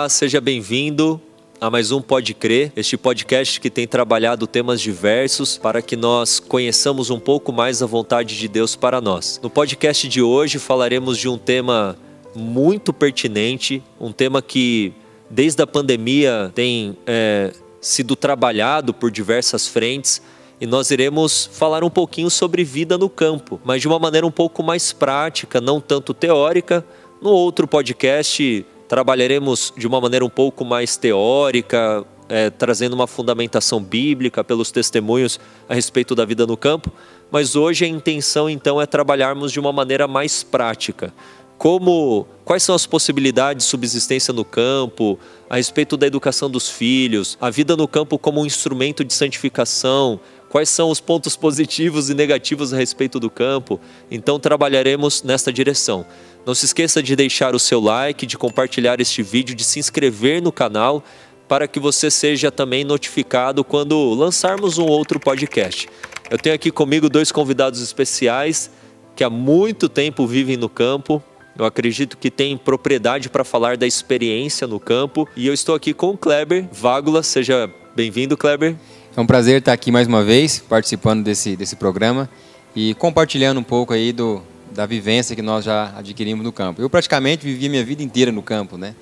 Olá, seja bem-vindo a mais um Pode Crer, este podcast que tem trabalhado temas diversos para que nós conheçamos um pouco mais a vontade de Deus para nós. No podcast de hoje falaremos de um tema muito pertinente, um tema que desde a pandemia tem é, sido trabalhado por diversas frentes. E nós iremos falar um pouquinho sobre vida no campo, mas de uma maneira um pouco mais prática, não tanto teórica. No outro podcast, trabalharemos de uma maneira um pouco mais teórica, é, trazendo uma fundamentação bíblica pelos testemunhos a respeito da vida no campo, mas hoje a intenção então é trabalharmos de uma maneira mais prática. Como, quais são as possibilidades de subsistência no campo, a respeito da educação dos filhos, a vida no campo como um instrumento de santificação, quais são os pontos positivos e negativos a respeito do campo. Então trabalharemos nesta direção. Não se esqueça de deixar o seu like, de compartilhar este vídeo, de se inscrever no canal para que você seja também notificado quando lançarmos um outro podcast. Eu tenho aqui comigo dois convidados especiais que há muito tempo vivem no campo, eu acredito que tem propriedade para falar da experiência no campo. E eu estou aqui com o Kleber Vágula. Seja bem-vindo, Kleber. É um prazer estar aqui mais uma vez, participando desse, desse programa e compartilhando um pouco aí do, da vivência que nós já adquirimos no campo. Eu praticamente vivi minha vida inteira no campo, né?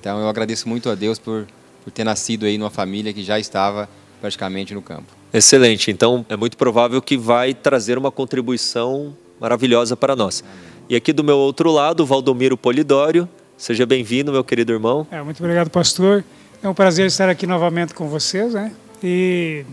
Então eu agradeço muito a Deus por, por ter nascido aí numa família que já estava praticamente no campo. Excelente. Então é muito provável que vai trazer uma contribuição maravilhosa para nós. E aqui do meu outro lado, Valdomiro Polidório. Seja bem-vindo, meu querido irmão. É, muito obrigado, pastor. É um prazer estar aqui novamente com vocês, né? E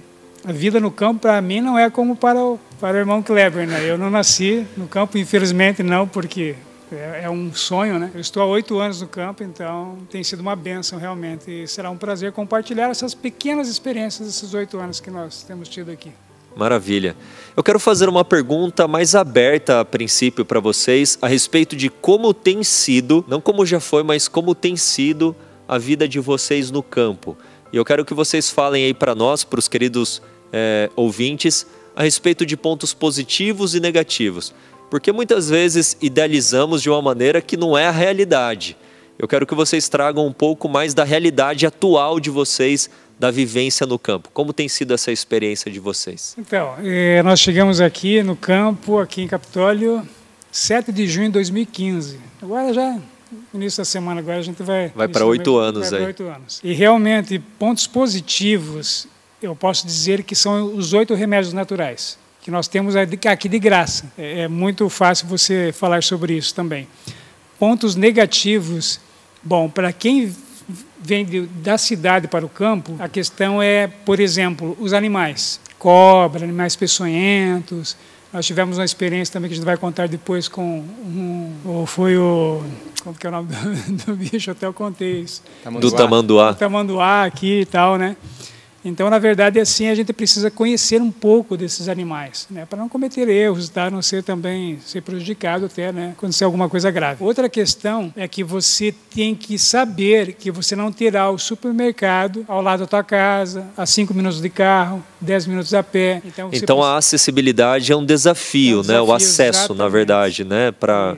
a vida no campo, para mim, não é como para o, para o irmão Kleber. Né? Eu não nasci no campo, infelizmente, não, porque é, é um sonho. Né? Eu estou há oito anos no campo, então tem sido uma benção realmente. E será um prazer compartilhar essas pequenas experiências desses oito anos que nós temos tido aqui. Maravilha. Eu quero fazer uma pergunta mais aberta a princípio para vocês a respeito de como tem sido, não como já foi, mas como tem sido a vida de vocês no campo. E eu quero que vocês falem aí para nós, para os queridos é, ouvintes, a respeito de pontos positivos e negativos. Porque muitas vezes idealizamos de uma maneira que não é a realidade. Eu quero que vocês tragam um pouco mais da realidade atual de vocês, da vivência no campo. Como tem sido essa experiência de vocês? Então, é, nós chegamos aqui no campo, aqui em Capitólio, 7 de junho de 2015. Agora já início da semana agora a gente vai... Vai para oito anos vai aí. oito anos. E realmente, pontos positivos, eu posso dizer que são os oito remédios naturais que nós temos aqui de graça. É, é muito fácil você falar sobre isso também. Pontos negativos, bom, para quem vem de, da cidade para o campo, a questão é, por exemplo, os animais. Cobra, animais peçonhentos, nós tivemos uma experiência também que a gente vai contar depois com um, foi o como que é o nome do, do bicho, até eu contei isso. Tamanduá. Do tamanduá. Do tamanduá aqui e tal, né? Então, na verdade, é assim a gente precisa conhecer um pouco desses animais, né, para não cometer erros, tá? não ser também ser prejudicado até, né, acontecer alguma coisa grave. Outra questão é que você tem que saber que você não terá o supermercado ao lado da tua casa, a cinco minutos de carro, 10 minutos a pé. Então, então precisa... a acessibilidade é um desafio, é um desafio né, o acesso, exatamente. na verdade, né, para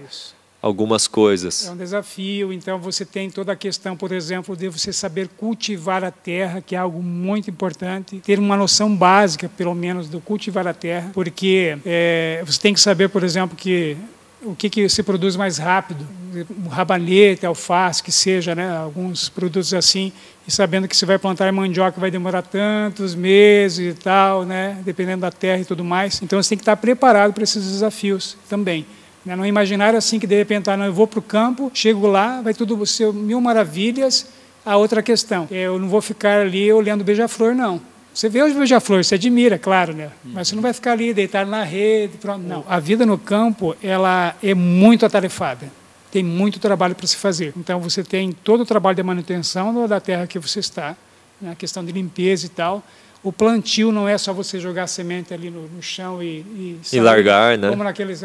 algumas coisas. É um desafio, então você tem toda a questão, por exemplo, de você saber cultivar a terra, que é algo muito importante, ter uma noção básica, pelo menos, do cultivar a terra, porque é, você tem que saber, por exemplo, que o que, que se produz mais rápido, rabanete, alface, que seja, né, alguns produtos assim, e sabendo que se vai plantar mandioca vai demorar tantos meses e tal, né, dependendo da terra e tudo mais. Então você tem que estar preparado para esses desafios também. Né? Não imaginaram assim que de repente, ah, não, eu vou para o campo, chego lá, vai tudo ser mil maravilhas. A outra questão, eu não vou ficar ali olhando beija-flor, não. Você vê os beija-flor, você admira, claro, né? Mas você não vai ficar ali deitado na rede, pronto. Não, a vida no campo ela é muito atarefada. Tem muito trabalho para se fazer. Então você tem todo o trabalho de manutenção da terra que você está, na né? questão de limpeza e tal. O plantio não é só você jogar semente ali no, no chão e, e, e largar, né?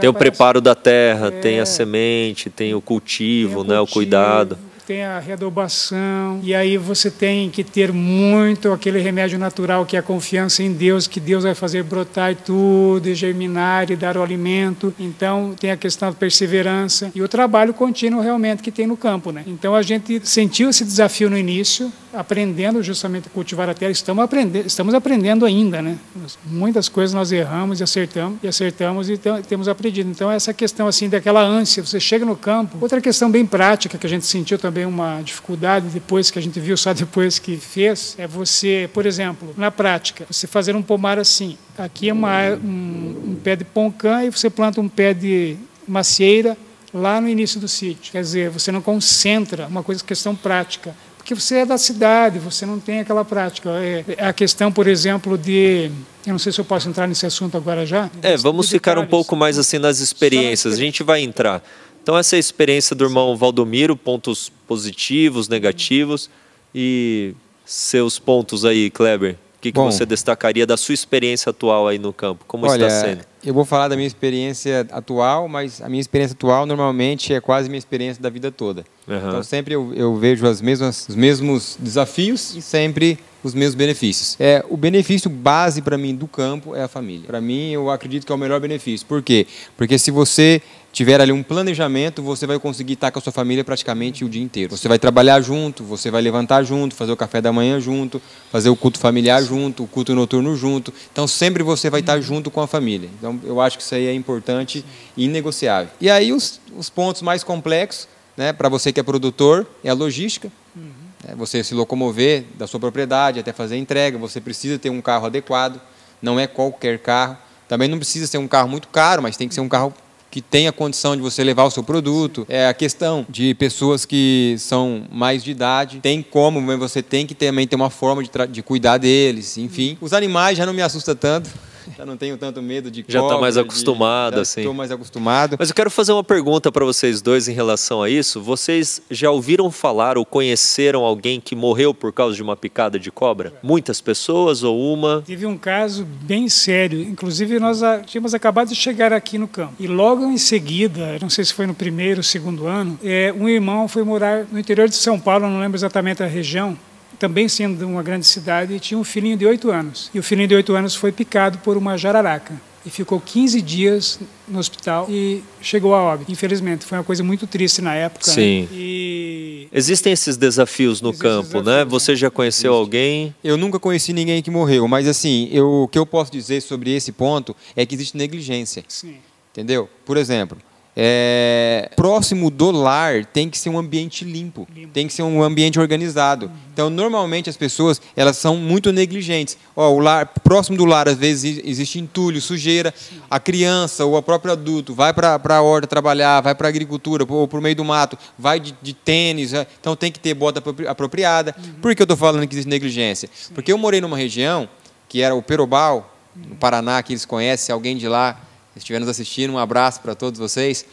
tem o preparo da terra, é, tem a semente, tem o cultivo, tem né, o né? Cultivo, o cuidado. Tem a readubação. E aí você tem que ter muito aquele remédio natural que é a confiança em Deus, que Deus vai fazer brotar e tudo, e germinar e dar o alimento. Então tem a questão da perseverança e o trabalho contínuo realmente que tem no campo, né? Então a gente sentiu esse desafio no início, aprendendo justamente a cultivar a terra. Estamos aprendendo, estamos aprendendo ainda, né? Muitas coisas nós erramos e acertamos e acertamos e temos aprendido. Então essa questão assim daquela ânsia, você chega no campo. Outra questão bem prática que a gente sentiu também uma dificuldade depois que a gente viu só depois que fez é você, por exemplo, na prática, você fazer um pomar assim. Aqui é uma, um, um pé de poncã e você planta um pé de macieira lá no início do sítio. Quer dizer, você não concentra uma coisa questão prática porque você é da cidade, você não tem aquela prática. É, a questão, por exemplo, de eu não sei se eu posso entrar nesse assunto agora já. É, vamos ficar um pouco mais assim nas experiências. A gente vai entrar. Então, essa é a experiência do irmão Valdomiro, pontos positivos, negativos e seus pontos aí, Kleber. O que, que Bom, você destacaria da sua experiência atual aí no campo? Como olha, está sendo? Eu vou falar da minha experiência atual, mas a minha experiência atual normalmente é quase minha experiência da vida toda. Uhum. Então sempre eu, eu, vejo as mesmas, os mesmos desafios e sempre os mesmos benefícios. É, o benefício base para mim do campo é a família. Para mim, eu acredito que é o melhor benefício. Por quê? Porque se você tiver ali um planejamento, você vai conseguir estar com a sua família praticamente o dia inteiro. Você vai trabalhar junto, você vai levantar junto, fazer o café da manhã junto, fazer o culto familiar junto, o culto noturno junto. Então sempre você vai estar junto com a família. Então eu acho que isso aí é importante e inegociável. E aí os, os pontos mais complexos, né, para você que é produtor, é a logística. Né, você se locomover da sua propriedade até fazer a entrega, você precisa ter um carro adequado, não é qualquer carro. Também não precisa ser um carro muito caro, mas tem que ser um carro que tem a condição de você levar o seu produto. É a questão de pessoas que são mais de idade, tem como, mas você tem que também ter uma forma de, de cuidar deles, enfim. Os animais já não me assusta tanto já não tenho tanto medo de Já está mais acostumado, de, assim. Estou mais acostumado. Mas eu quero fazer uma pergunta para vocês dois em relação a isso. Vocês já ouviram falar ou conheceram alguém que morreu por causa de uma picada de cobra? Muitas pessoas ou uma? teve um caso bem sério. Inclusive, nós tínhamos acabado de chegar aqui no campo. E logo em seguida, não sei se foi no primeiro ou segundo ano, é, um irmão foi morar no interior de São Paulo, não lembro exatamente a região, também sendo uma grande cidade, tinha um filhinho de oito anos. E o filhinho de oito anos foi picado por uma jararaca e ficou 15 dias no hospital e chegou a óbito. Infelizmente, foi uma coisa muito triste na época. Né? Sim. Né? E... Existem esses desafios no Existem campo, né? desafios, né? Você já conheceu existe. alguém? Eu nunca conheci ninguém que morreu, mas assim, eu, o que eu posso dizer sobre esse ponto é que existe negligência. Sim. Entendeu? Por exemplo, é, próximo do lar tem que ser um ambiente limpo, limpo. tem que ser um ambiente organizado. Uhum. Então, normalmente as pessoas elas são muito negligentes. Ó, o lar próximo do lar às vezes existe entulho, sujeira. Sim. A criança ou o próprio adulto vai para a horta trabalhar, vai para a agricultura ou para o meio do mato, vai de, de tênis. É, então tem que ter bota apropriada. Uhum. Por que eu estou falando que existe negligência? Sim. Porque eu morei numa região que era o Perobal, uhum. no Paraná, que eles conhecem, alguém de lá estiver nos assistindo, um abraço para todos vocês,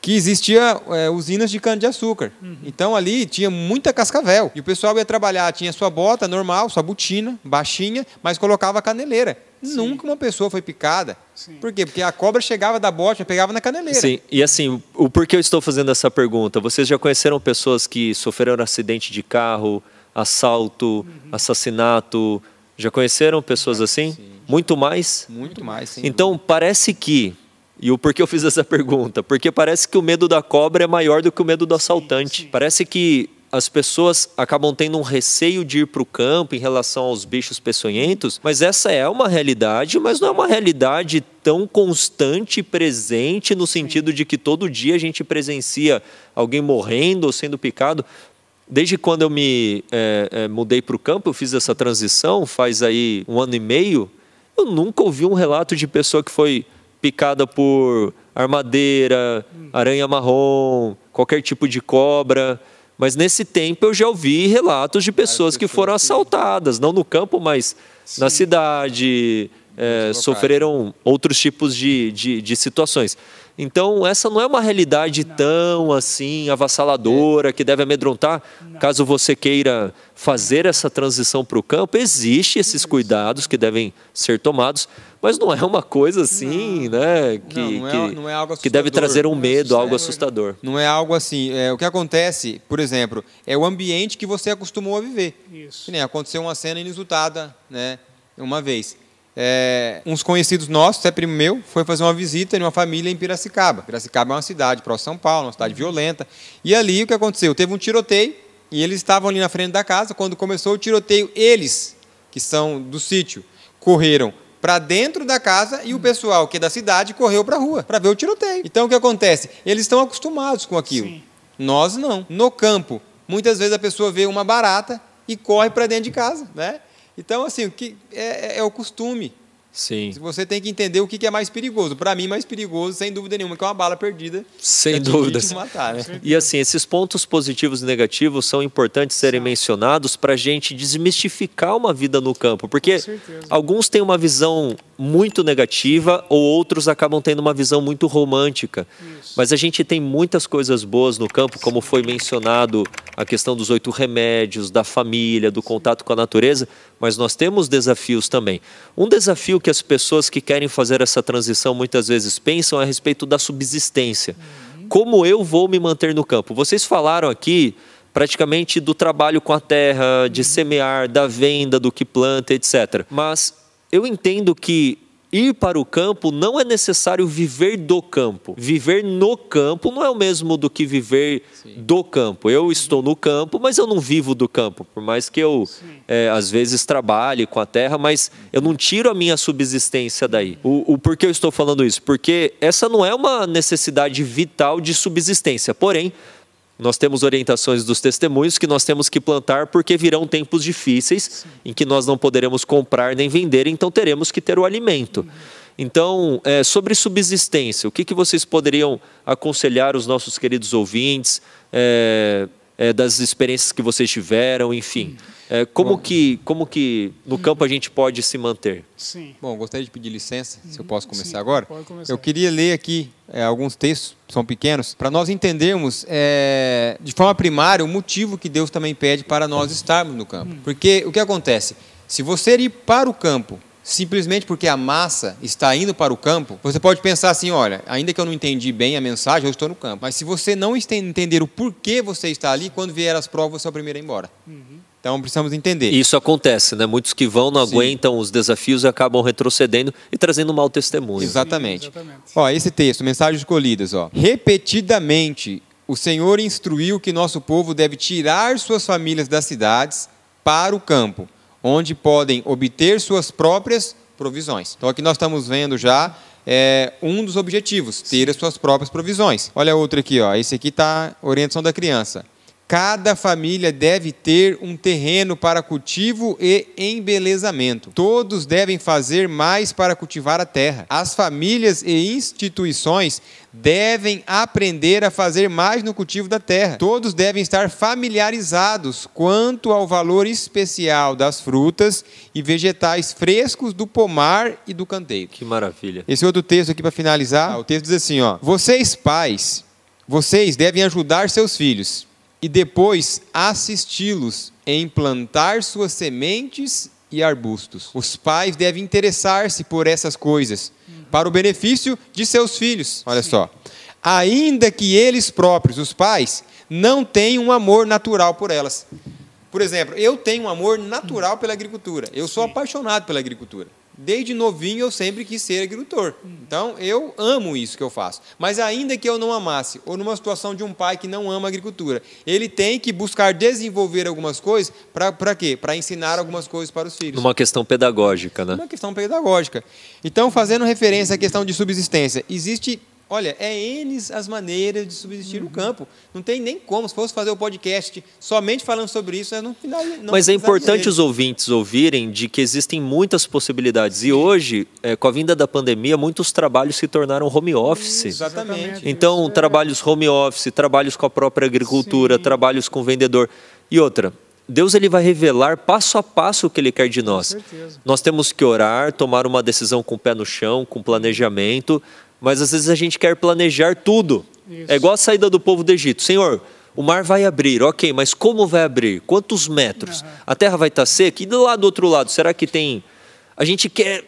que existia é, usinas de cana-de-açúcar. Uhum. Então ali tinha muita cascavel. E o pessoal ia trabalhar, tinha sua bota normal, sua botina, baixinha, mas colocava a caneleira. Sim. Nunca uma pessoa foi picada. Sim. Por quê? Porque a cobra chegava da bota pegava na caneleira. Sim, e assim, o porquê eu estou fazendo essa pergunta? Vocês já conheceram pessoas que sofreram acidente de carro, assalto, uhum. assassinato? Já conheceram pessoas assim? Sim. Muito mais? Muito mais, Então, dúvida. parece que. E o porquê eu fiz essa pergunta? Porque parece que o medo da cobra é maior do que o medo do assaltante. Sim, sim. Parece que as pessoas acabam tendo um receio de ir para o campo em relação aos bichos peçonhentos, mas essa é uma realidade, mas não é uma realidade tão constante e presente no sentido de que todo dia a gente presencia alguém morrendo ou sendo picado. Desde quando eu me é, é, mudei para o campo, eu fiz essa transição, faz aí um ano e meio, eu nunca ouvi um relato de pessoa que foi picada por armadeira, hum. aranha marrom, qualquer tipo de cobra. Mas nesse tempo eu já ouvi relatos de pessoas, pessoas que foram assaltadas, não no campo, mas Sim. na cidade, é, sofreram outros tipos de, de, de situações. Então, essa não é uma realidade não. tão assim avassaladora que deve amedrontar. Não. Caso você queira fazer essa transição para o campo, existem esses cuidados que devem ser tomados, mas não é uma coisa assim, não. né? Que, não, é, que, não é algo que deve trazer um é medo, algo assustador. Não é algo assim. É, o que acontece, por exemplo, é o ambiente que você acostumou a viver. Isso. Que, nem aconteceu uma cena inusitada, né? Uma vez é, uns conhecidos nossos, é primo meu, foi fazer uma visita em uma família em Piracicaba. Piracicaba é uma cidade próximo São Paulo, uma cidade violenta. E ali o que aconteceu? Teve um tiroteio e eles estavam ali na frente da casa. Quando começou o tiroteio, eles, que são do sítio, correram para dentro da casa e o pessoal que é da cidade correu para a rua para ver o tiroteio. Então o que acontece? Eles estão acostumados com aquilo. Sim. Nós não. No campo, muitas vezes a pessoa vê uma barata e corre para dentro de casa, né? Então, assim, o que é, é, é o costume. Sim. Você tem que entender o que é mais perigoso. Para mim, mais perigoso, sem dúvida nenhuma, que é uma bala perdida. Sem é dúvida. né? É. E assim, esses pontos positivos e negativos são importantes serem Sim. mencionados para a gente desmistificar uma vida no campo. Porque alguns têm uma visão muito negativa ou outros acabam tendo uma visão muito romântica. Isso. Mas a gente tem muitas coisas boas no campo, como foi mencionado a questão dos oito remédios, da família, do contato com a natureza, mas nós temos desafios também. Um desafio que as pessoas que querem fazer essa transição muitas vezes pensam a respeito da subsistência. Uhum. Como eu vou me manter no campo? Vocês falaram aqui praticamente do trabalho com a terra, de uhum. semear, da venda do que planta, etc. Mas eu entendo que ir para o campo não é necessário viver do campo. Viver no campo não é o mesmo do que viver Sim. do campo. Eu estou no campo, mas eu não vivo do campo. Por mais que eu, é, às vezes, trabalhe com a terra, mas eu não tiro a minha subsistência daí. O, o porquê eu estou falando isso? Porque essa não é uma necessidade vital de subsistência. Porém, nós temos orientações dos testemunhos que nós temos que plantar porque virão tempos difíceis Sim. em que nós não poderemos comprar nem vender, então teremos que ter o alimento. Uhum. Então, é, sobre subsistência, o que, que vocês poderiam aconselhar os nossos queridos ouvintes é, é, das experiências que vocês tiveram, enfim? Uhum. É, como, que, como que no campo a gente pode se manter? Sim. Bom, gostaria de pedir licença, uhum, se eu posso uhum. começar sim, agora. Pode começar. Eu queria ler aqui é, alguns textos, são pequenos, para nós entendermos é, de forma primária o motivo que Deus também pede para nós estarmos no campo. Uhum. Porque o que acontece? Se você ir para o campo simplesmente porque a massa está indo para o campo, você pode pensar assim: olha, ainda que eu não entendi bem a mensagem, eu estou no campo. Mas se você não entender o porquê você está ali, quando vier as provas, você é o primeiro a ir embora. Uhum. Então precisamos entender. Isso acontece, né? Muitos que vão, não Sim. aguentam os desafios e acabam retrocedendo e trazendo mau testemunho. Exatamente. Exatamente. Ó, esse texto, Mensagens Escolhidas, ó. Repetidamente, o Senhor instruiu que nosso povo deve tirar suas famílias das cidades para o campo, onde podem obter suas próprias provisões. Então aqui nós estamos vendo já é um dos objetivos, ter as suas próprias provisões. Olha outro aqui, ó. Esse aqui está orientação da criança. Cada família deve ter um terreno para cultivo e embelezamento. Todos devem fazer mais para cultivar a terra. As famílias e instituições devem aprender a fazer mais no cultivo da terra. Todos devem estar familiarizados quanto ao valor especial das frutas e vegetais frescos do pomar e do canteiro. Que maravilha. Esse outro texto aqui para finalizar, o texto diz assim, ó: Vocês pais, vocês devem ajudar seus filhos e depois assisti-los em plantar suas sementes e arbustos. Os pais devem interessar-se por essas coisas, uhum. para o benefício de seus filhos. Olha Sim. só. Ainda que eles próprios, os pais, não tenham um amor natural por elas. Por exemplo, eu tenho um amor natural pela agricultura. Eu sou apaixonado pela agricultura. Desde novinho eu sempre quis ser agricultor. Então eu amo isso que eu faço. Mas ainda que eu não amasse, ou numa situação de um pai que não ama a agricultura, ele tem que buscar desenvolver algumas coisas para quê? Para ensinar algumas coisas para os filhos. Uma questão pedagógica, né? Uma questão pedagógica. Então, fazendo referência à questão de subsistência, existe Olha, é N as maneiras de subsistir uhum. o campo. Não tem nem como. Se fosse fazer o um podcast somente falando sobre isso, não, não Mas é importante os ouvintes ouvirem de que existem muitas possibilidades. E hoje, é, com a vinda da pandemia, muitos trabalhos se tornaram home office. Exatamente. Então, é. trabalhos home office, trabalhos com a própria agricultura, Sim. trabalhos com o vendedor. E outra, Deus ele vai revelar passo a passo o que ele quer de nós. Nós temos que orar, tomar uma decisão com o pé no chão, com planejamento, mas às vezes a gente quer planejar tudo. Isso. É igual a saída do povo do Egito. Senhor, o mar vai abrir, ok, mas como vai abrir? Quantos metros? Uhum. A terra vai estar tá seca? E lá do outro lado, será que tem. A gente quer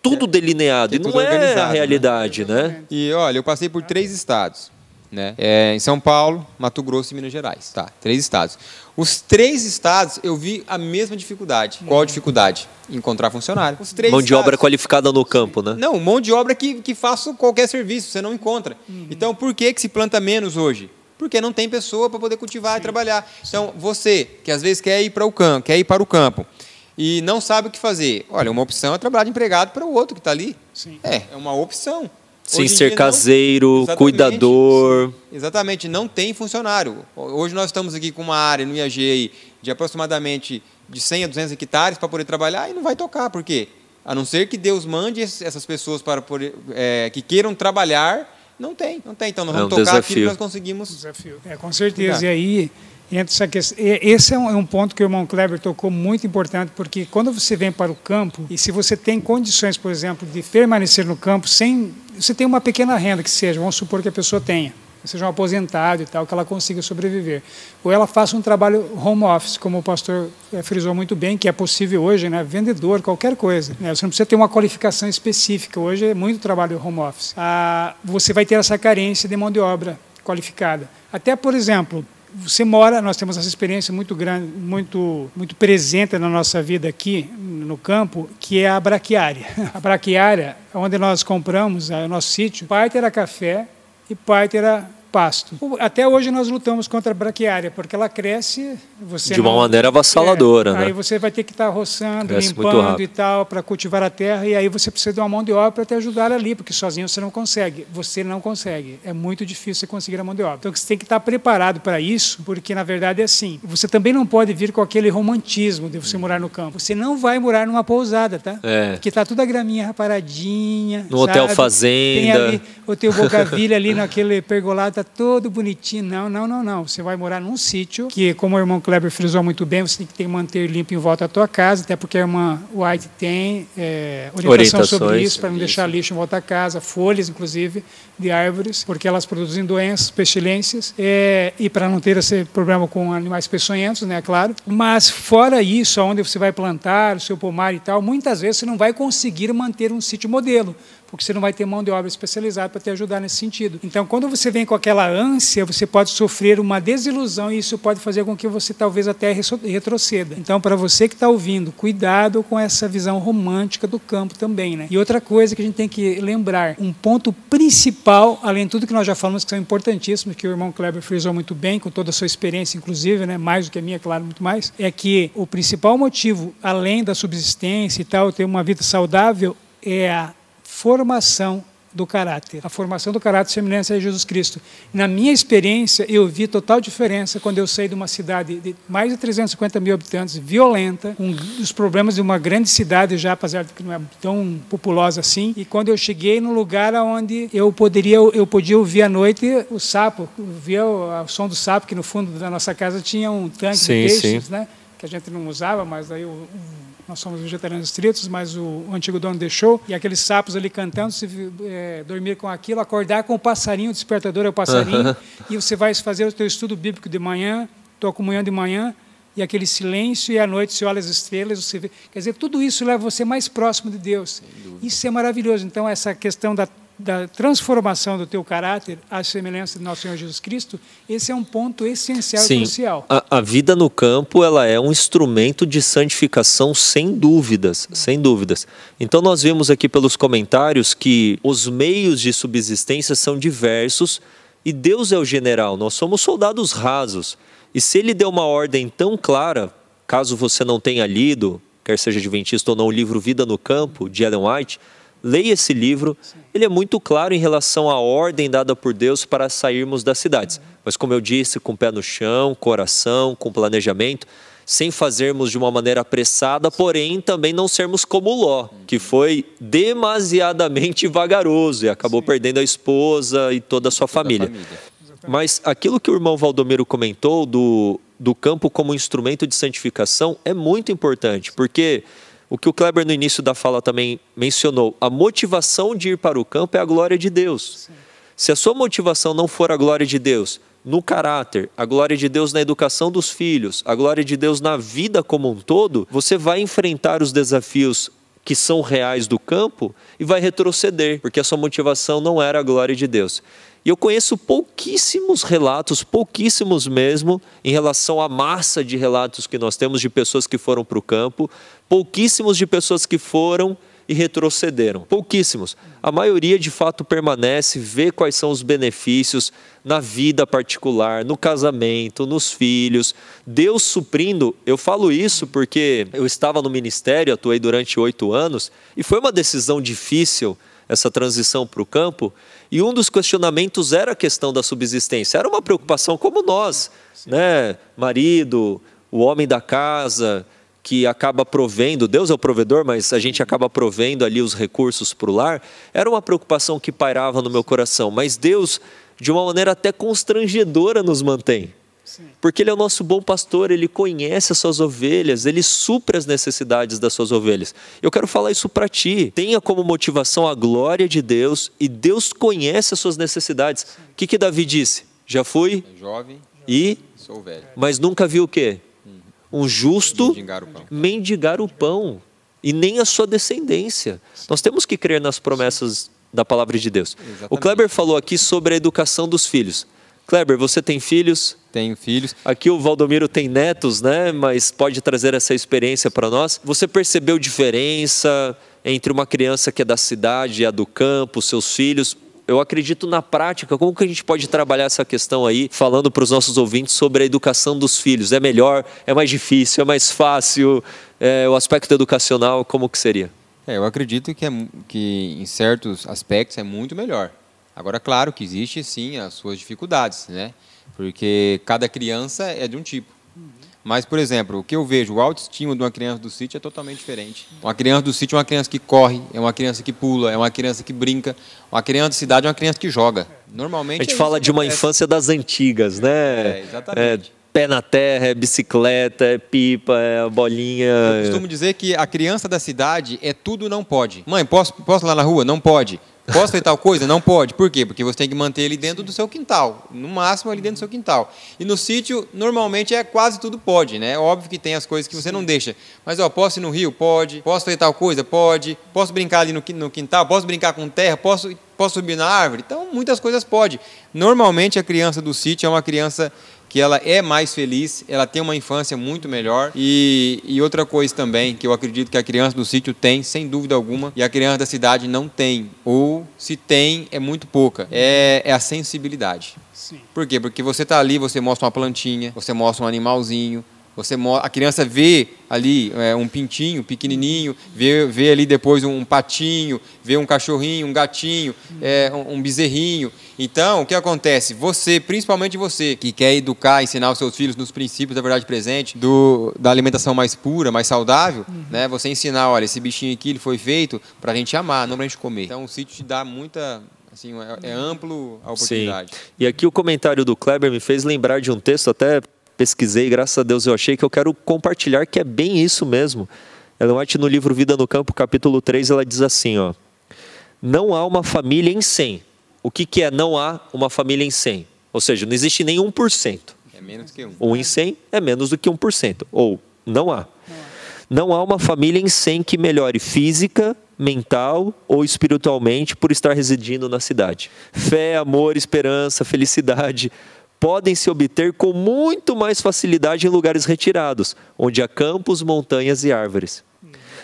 tudo é, delineado e não é a né? realidade, né? né? E olha, eu passei por três estados, né? É, em São Paulo, Mato Grosso e Minas Gerais, tá? Três estados. Os três estados eu vi a mesma dificuldade. Qual a dificuldade? Encontrar funcionário. Os três mão de obra qualificada no campo, né? Não, mão de obra que, que faça qualquer serviço, você não encontra. Uhum. Então, por que, que se planta menos hoje? Porque não tem pessoa para poder cultivar Sim. e trabalhar. Então, você que às vezes quer ir para o campo, quer ir para o campo e não sabe o que fazer, olha, uma opção é trabalhar de empregado para o outro que está ali. Sim. É, é uma opção. Sim, ser caseiro, não, cuidador. Exatamente, não tem funcionário. Hoje nós estamos aqui com uma área no IAG de aproximadamente de 100 a 200 hectares para poder trabalhar e não vai tocar, por quê? A não ser que Deus mande essas pessoas para poder, é, que queiram trabalhar, não tem, não tem. Então nós é vamos é um tocar desafio. aquilo que nós conseguimos. Desafio. É, com certeza. Cuidar. E aí entre essa questão, esse é, é um, ponto que o irmão Kleber tocou muito importante, porque quando você vem para o campo, e se você tem condições, por exemplo, de permanecer no campo sem. Você tem uma pequena renda que seja, vamos supor que a pessoa tenha, seja um aposentado e tal, que ela consiga sobreviver. Ou ela faça um trabalho home office, como o pastor eh, frisou muito bem, que é possível hoje, né? vendedor, qualquer coisa. Né? Você não precisa ter uma qualificação específica, hoje é muito trabalho home office. Ah, você vai ter essa carência de mão de obra qualificada. Até, por exemplo, você mora, nós temos essa experiência muito grande, muito, muito presente na nossa vida aqui no campo, que é a braquiária. A braquiária, onde nós compramos é o nosso sítio, parte era café e parte era pasto. Até hoje nós lutamos contra a braquiária, porque ela cresce... Você De uma não... maneira avassaladora. É, né? Aí você vai ter que estar tá roçando, cresce limpando e tal, para cultivar a terra, e aí você precisa de uma mão de obra para te ajudar ali, porque sozinho você não consegue. Você não consegue. É muito difícil você conseguir a mão de obra. Então você tem que estar tá preparado para isso, porque na verdade é assim. Você também não pode vir com aquele romantismo de você hum. morar no campo. Você não vai morar numa pousada, tá? É. Porque tá toda a graminha paradinha. No sabe? hotel fazenda. Tem ali o teu Bocavilha ali naquele pergolado Tá todo bonitinho. Não, não, não, não. Você vai morar num sítio que, como o irmão Kleber frisou muito bem, você tem que, ter manter limpo em volta da tua casa, até porque a irmã White tem é, orientação sobre isso, para não deixar lixo em volta da casa, folhas, inclusive, de árvores, porque elas produzem doenças, pestilências, é, e para não ter esse problema com animais peçonhentos, né, é claro. Mas, fora isso, onde você vai plantar o seu pomar e tal, muitas vezes você não vai conseguir manter um sítio modelo porque você não vai ter mão de obra especializada para te ajudar nesse sentido. Então, quando você vem com aquela ânsia, você pode sofrer uma desilusão e isso pode fazer com que você talvez até retroceda. Então, para você que está ouvindo, cuidado com essa visão romântica do campo também, né? E outra coisa que a gente tem que lembrar, um ponto principal, além de tudo que nós já falamos que são importantíssimos, que o irmão Kleber frisou muito bem, com toda a sua experiência, inclusive, né? Mais do que a minha, claro, muito mais, é que o principal motivo, além da subsistência e tal, ter uma vida saudável, é a formação do caráter, a formação do caráter semelhança a Jesus Cristo. Na minha experiência, eu vi total diferença quando eu saí de uma cidade de mais de 350 mil habitantes, violenta, um dos problemas de uma grande cidade já, apesar de que não é tão populosa assim, e quando eu cheguei num lugar onde eu poderia, eu podia ouvir à noite o sapo, ouvir o, o som do sapo, que no fundo da nossa casa tinha um tanque sim, de peixes, né? que a gente não usava, mas aí o, nós somos vegetarianos estritos, mas o antigo dono deixou, e aqueles sapos ali cantando, se é, dormir com aquilo, acordar com o passarinho, o despertador é o passarinho, e você vai fazer o teu estudo bíblico de manhã, tua comunhão de manhã, e aquele silêncio, e à noite você olha as estrelas, você vê. Quer dizer, tudo isso leva você mais próximo de Deus. Isso é maravilhoso. Então, essa questão da da transformação do teu caráter à semelhança de nosso Senhor Jesus Cristo, esse é um ponto essencial Sim, e crucial. A, a vida no campo ela é um instrumento de santificação sem dúvidas, sem dúvidas. Então nós vemos aqui pelos comentários que os meios de subsistência são diversos e Deus é o general. Nós somos soldados rasos e se Ele deu uma ordem tão clara, caso você não tenha lido, quer seja adventista ou não, o livro Vida no Campo de Ellen White leia esse livro. Ele é muito claro em relação à ordem dada por Deus para sairmos das cidades. Mas, como eu disse, com pé no chão, coração, com planejamento, sem fazermos de uma maneira apressada, porém também não sermos como Ló, que foi demasiadamente vagaroso e acabou Sim. perdendo a esposa e toda a sua toda família. família. Mas aquilo que o irmão Valdomiro comentou do, do campo como instrumento de santificação é muito importante, porque o que o Kleber no início da fala também mencionou, a motivação de ir para o campo é a glória de Deus. Sim. Se a sua motivação não for a glória de Deus no caráter, a glória de Deus na educação dos filhos, a glória de Deus na vida como um todo, você vai enfrentar os desafios que são reais do campo e vai retroceder, porque a sua motivação não era a glória de Deus. E eu conheço pouquíssimos relatos, pouquíssimos mesmo, em relação à massa de relatos que nós temos de pessoas que foram para o campo, pouquíssimos de pessoas que foram e retrocederam. Pouquíssimos. A maioria, de fato, permanece, vê quais são os benefícios na vida particular, no casamento, nos filhos. Deus suprindo. Eu falo isso porque eu estava no ministério, atuei durante oito anos, e foi uma decisão difícil essa transição para o campo, e um dos questionamentos era a questão da subsistência. Era uma preocupação como nós, Sim. né? Marido, o homem da casa, que acaba provendo, Deus é o provedor, mas a gente acaba provendo ali os recursos para o lar, era uma preocupação que pairava no meu coração, mas Deus, de uma maneira até constrangedora, nos mantém. Porque ele é o nosso bom pastor, ele conhece as suas ovelhas, ele supra as necessidades das suas ovelhas. Eu quero falar isso para ti. Tenha como motivação a glória de Deus e Deus conhece as suas necessidades. O que, que Davi disse? Já fui é jovem e sou velho. Mas nunca vi o quê? Uhum. Um justo mendigar o pão. Mendigar o pão e nem a sua descendência. Sim. Nós temos que crer nas promessas Sim. da palavra de Deus. Exatamente. O Kleber falou aqui sobre a educação dos filhos. Kleber, você tem filhos? Tenho filhos. Aqui o Valdomiro tem netos, né? Mas pode trazer essa experiência para nós. Você percebeu diferença entre uma criança que é da cidade e a do campo, seus filhos? eu acredito na prática, como que a gente pode trabalhar essa questão aí, falando para os nossos ouvintes sobre a educação dos filhos? É melhor? É mais difícil? É mais fácil? É, o aspecto educacional, como que seria? É, eu acredito que, é, que em certos aspectos é muito melhor. Agora, claro que existe sim as suas dificuldades, né? Porque cada criança é de um tipo. Mas, por exemplo, o que eu vejo, o autoestima de uma criança do sítio é totalmente diferente. Uma criança do sítio é uma criança que corre, é uma criança que pula, é uma criança que brinca. Uma criança de cidade é uma criança que joga. Normalmente. A gente é fala de uma infância das antigas, né? É, é exatamente. É, pé na terra, é bicicleta, é pipa, é bolinha. Eu é costumo dizer que a criança da cidade é tudo não pode. Mãe, posso, posso ir lá na rua? Não pode. Posso fazer tal coisa? Não pode. Por quê? Porque você tem que manter ele dentro do seu quintal. No máximo, ele dentro do seu quintal. E no sítio, normalmente, é quase tudo pode, né? É óbvio que tem as coisas que você Sim. não deixa. Mas, ó, posso ir no rio? Pode. Posso fazer tal coisa? Pode. Posso brincar ali no, no quintal? Posso brincar com terra? Posso, posso subir na árvore? Então, muitas coisas pode. Normalmente, a criança do sítio é uma criança que ela é mais feliz, ela tem uma infância muito melhor. E, e, outra coisa também que eu acredito que a criança do sítio tem, sem dúvida alguma, e a criança da cidade não tem, ou se tem, é muito pouca, é, é a sensibilidade. Sim. Por quê? Porque você está ali, você mostra uma plantinha, você mostra um animalzinho, você, a criança vê ali é, um pintinho pequenininho, vê, vê ali depois um patinho, vê um cachorrinho, um gatinho, é, um bezerrinho. Então, o que acontece? Você, principalmente você, que quer educar, ensinar os seus filhos nos princípios da verdade presente, do, da alimentação mais pura, mais saudável, uhum. né? você ensinar, olha, esse bichinho aqui ele foi feito para a gente amar, não para a gente comer. Então, o sítio te dá muita, Assim, é, é amplo a oportunidade. Sim. E aqui o comentário do Kleber me fez lembrar de um texto até pesquisei, graças a Deus eu achei, que eu quero compartilhar que é bem isso mesmo. Ela White, no livro Vida no Campo, capítulo 3, ela diz assim, ó, não há uma família em 100. O que, que é não há uma família em 100? Ou seja, não existe nem 1%. É menos que 1. Um em 100 é menos do que 1%. Ou não há. Não há uma família em 100 que melhore física, mental ou espiritualmente por estar residindo na cidade. Fé, amor, esperança, felicidade, podem se obter com muito mais facilidade em lugares retirados, onde há campos, montanhas e árvores.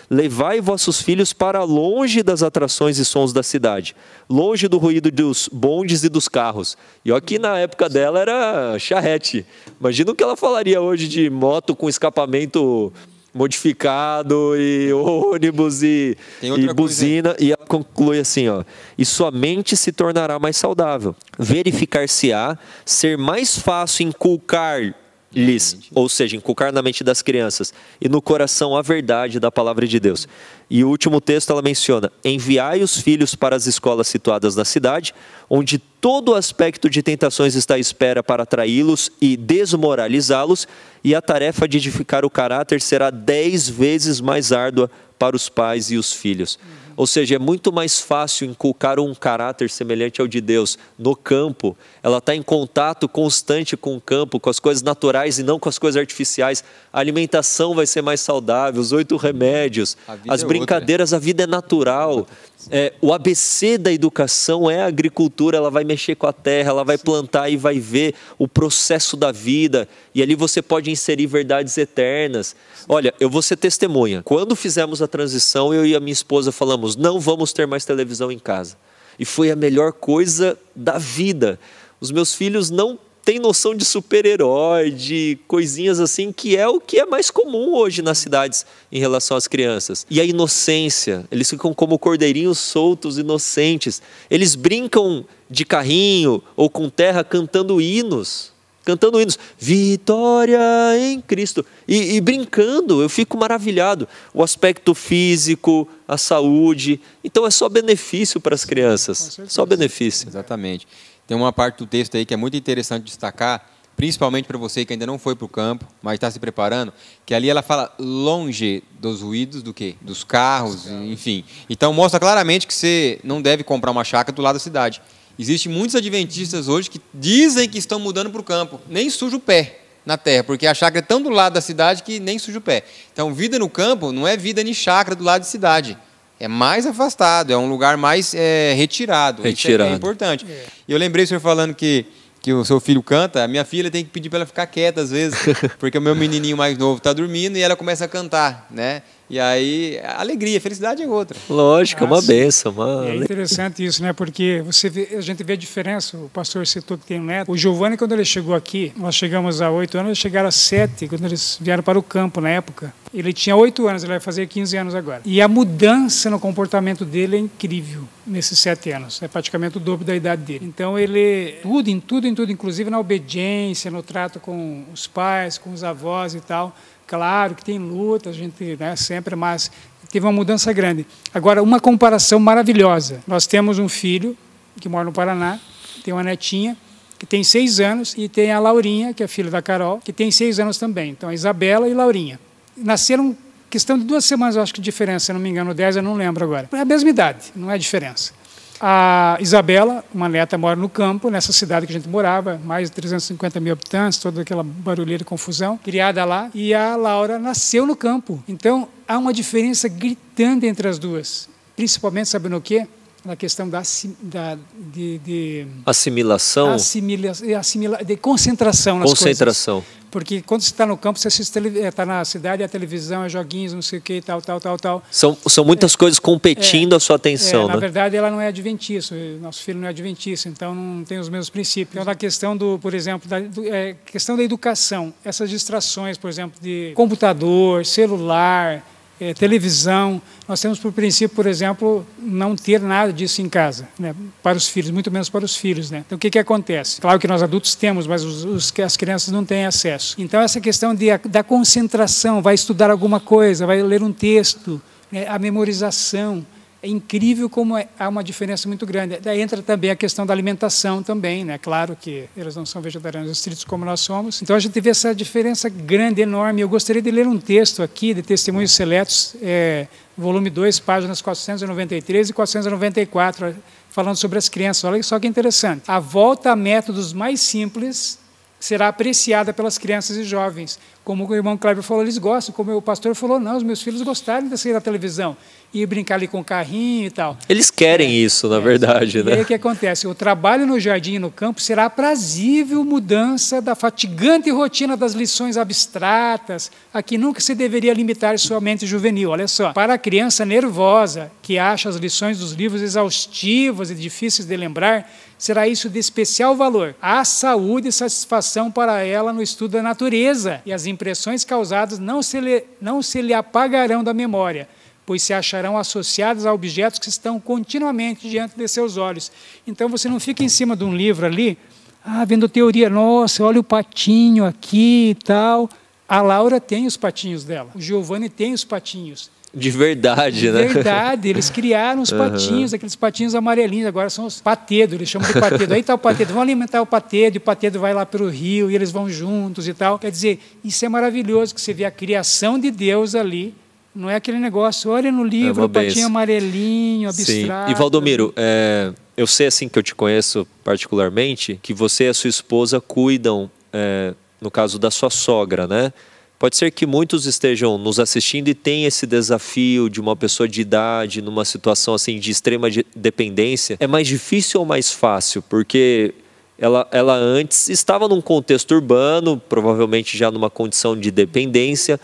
Levai vossos filhos para longe das atrações e sons da cidade, longe do ruído dos bondes e dos carros. E aqui que na época dela era charrete. Imagina o que ela falaria hoje de moto com escapamento modificado e ônibus e, e buzina. Coisa. E ela conclui assim, ó. E sua mente se tornará mais saudável. Verificar-se-á ser mais fácil inculcar lhes, ou seja, inculcar na mente das crianças e no coração a verdade da palavra de Deus. E o último texto ela menciona: enviai os filhos para as escolas situadas na cidade, onde todo aspecto de tentações está à espera para atraí-los e desmoralizá-los, e a tarefa de edificar o caráter será dez vezes mais árdua para os pais e os filhos. Ou seja, é muito mais fácil inculcar um caráter semelhante ao de Deus no campo. Ela está em contato constante com o campo, com as coisas naturais e não com as coisas artificiais. A alimentação vai ser mais saudável, os oito remédios, as é brincadeiras, outra. a vida é natural. É, o ABC da educação é a agricultura, ela vai mexer com a terra, ela vai Sim. plantar e vai ver o processo da vida. E ali você pode inserir verdades eternas. Sim. Olha, eu vou ser testemunha. Quando fizemos a transição, eu e a minha esposa falamos, falamos: não vamos ter mais televisão em casa. E foi a melhor coisa da vida. Os meus filhos não têm noção de super-herói, de coisinhas assim, que é o que é mais comum hoje nas cidades em relação às crianças. E a inocência, eles ficam como cordeirinhos soltos, inocentes. Eles brincam de carrinho ou com terra cantando hinos cantando hinos, vitória em Cristo, e, e, brincando, eu fico maravilhado. O aspecto físico, a saúde, então é só benefício para as crianças, só benefício. Exatamente. Tem uma parte do texto aí que é muito interessante destacar, principalmente para você que ainda não foi para o campo, mas está se preparando, que ali ela fala longe dos ruídos do quê? Dos carros, dos carros, enfim. Então mostra claramente que você não deve comprar uma chácara do lado da cidade. Existem muitos adventistas hoje que dizem que estão mudando para o campo, nem suja o pé na terra, porque a chácara é tão do lado da cidade que nem suja o pé. Então, vida no campo não é vida em chácara do lado de cidade. É mais afastado, é um lugar mais é, retirado. Retirado. Isso é importante. É. E eu lembrei o senhor falando que, que o seu filho canta, a minha filha tem que pedir para ela ficar quieta às vezes, porque o meu menininho mais novo está dormindo e ela começa a cantar, né? E aí, alegria, felicidade é outra. Lógico, é uma benção. Uma... É interessante isso, né? Porque você vê, a gente vê a diferença. O pastor citou que tem um neto. O Giovanni, quando ele chegou aqui, nós chegamos a oito anos, eles chegaram a sete, quando eles vieram para o campo na época. Ele tinha oito anos, ele vai fazer 15 anos agora. E a mudança no comportamento dele é incrível nesses sete anos. É praticamente o dobro da idade dele. Então, ele, tudo, em tudo, em tudo, inclusive na obediência, no trato com os pais, com os avós e tal Claro que tem luta, a gente né, sempre, mas teve uma mudança grande. Agora, uma comparação maravilhosa. Nós temos um filho que mora no Paraná, tem uma netinha que tem seis anos e tem a Laurinha, que é filha da Carol, que tem seis anos também. Então, a Isabela e a Laurinha. Nasceram questão de duas semanas, eu acho que diferença, se não me engano, dez, eu não lembro agora. É a mesma idade, não é diferença. A Isabela, uma neta, mora no campo, nessa cidade que a gente morava, mais de 350 mil habitantes, toda aquela barulheira e confusão, criada lá. E a Laura nasceu no campo. Então, há uma diferença gritante entre as duas. Principalmente, sabendo o quê? na questão da, da de, de, assimilação, assimila, assimila, de concentração nas concentração. Coisas. Porque quando você está no campo, você está é, na cidade, a televisão, é joguinhos, não sei o que, tal, tal, tal, tal. São, são muitas é, coisas competindo é, a sua atenção. É, né? Na verdade, ela não é adventista, nosso filho não é adventista, então não tem os mesmos princípios. Então, na questão do, por exemplo, da do, é, questão da educação, essas distrações, por exemplo, de computador, celular, é, televisão. Nós temos por princípio, por exemplo, não ter nada disso em casa, né? para os filhos, muito menos para os filhos. Né? Então, o que, que acontece? Claro que nós adultos temos, mas os, os as crianças não têm acesso. Então, essa questão de, da concentração, vai estudar alguma coisa, vai ler um texto, né? a memorização, é incrível como é, há uma diferença muito grande. Daí entra também a questão da alimentação também, né? Claro que eles não são vegetarianos estritos como nós somos. Então a gente vê essa diferença grande, enorme. Eu gostaria de ler um texto aqui de Testemunhos Seletos, é, volume 2, páginas 493 e 494, falando sobre as crianças. Olha só que interessante. A volta a métodos mais simples será apreciada pelas crianças e jovens. Como o irmão Kleber falou, eles gostam. Como o pastor falou, não, os meus filhos gostaram de sair da televisão e brincar ali com o carrinho e tal. Eles querem é, isso, na é, verdade. E né? aí o que acontece? O trabalho no jardim e no campo será aprazível prazível mudança da fatigante rotina das lições abstratas, a que nunca se deveria limitar sua mente juvenil. Olha só, para a criança nervosa, que acha as lições dos livros exaustivas e difíceis de lembrar, será isso de especial valor. Há saúde e satisfação para ela no estudo da natureza, e as impressões causadas não se lhe, não se lhe apagarão da memória pois se acharão associadas a objetos que estão continuamente diante de seus olhos. Então você não fica em cima de um livro ali, ah, vendo teoria, nossa, olha o patinho aqui e tal. A Laura tem os patinhos dela, o Giovanni tem os patinhos. De verdade, né? De verdade, eles criaram os patinhos, uhum. aqueles patinhos amarelinhos, agora são os patedos, eles chamam de patedo. Aí está o patedo, vão alimentar o patedo, e o patedo vai lá para o rio, e eles vão juntos e tal. Quer dizer, isso é maravilhoso, que você vê a criação de Deus ali, não é aquele negócio, olha no livro, é patinho amarelinho, abstrato. Sim. E Valdomiro, é, eu sei assim que eu te conheço particularmente, que você e a sua esposa cuidam, é, no caso da sua sogra, né? Pode ser que muitos estejam nos assistindo e tenham esse desafio de uma pessoa de idade, numa situação assim de extrema dependência. É mais difícil ou mais fácil? Porque ela, ela antes estava num contexto urbano, provavelmente já numa condição de dependência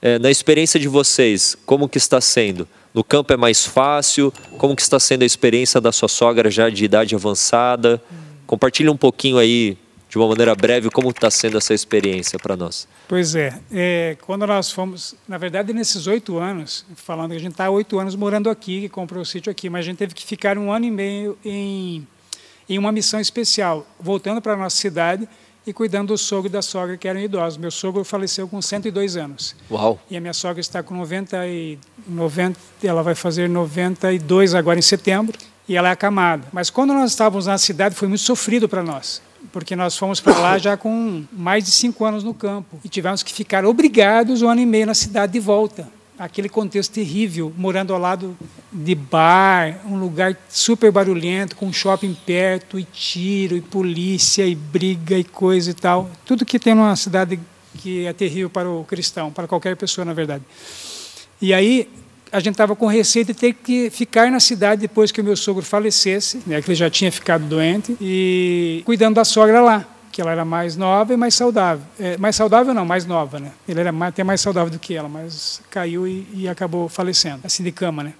é, na experiência de vocês, como que está sendo? No campo é mais fácil? Como que está sendo a experiência da sua sogra já de idade avançada? Compartilhe um pouquinho aí, de uma maneira breve, como está sendo essa experiência para nós. Pois é, é, quando nós fomos, na verdade, nesses oito anos, falando que a gente está oito anos morando aqui, que comprou o sítio aqui, mas a gente teve que ficar um ano e meio em, em uma missão especial, voltando para a nossa cidade, e cuidando do sogro e da sogra, que eram idosos. Meu sogro faleceu com 102 anos. Uau! E a minha sogra está com 90 e 90, ela vai fazer 92 agora em setembro, e ela é acamada. Mas quando nós estávamos na cidade, foi muito sofrido para nós porque nós fomos para lá já com mais de cinco anos no campo e tivemos que ficar obrigados um ano e meio na cidade de volta aquele contexto terrível, morando ao lado de bar, um lugar super barulhento, com um shopping perto, e tiro, e polícia, e briga, e coisa e tal. Tudo que tem numa cidade que é terrível para o cristão, para qualquer pessoa, na verdade. E aí a gente estava com receio de ter que ficar na cidade depois que o meu sogro falecesse, né, que ele já tinha ficado doente, e cuidando da sogra lá que ela era mais nova e mais saudável. É, mais saudável não, mais nova, né? Ele era até mais saudável do que ela, mas caiu e, e acabou falecendo, assim de cama, né?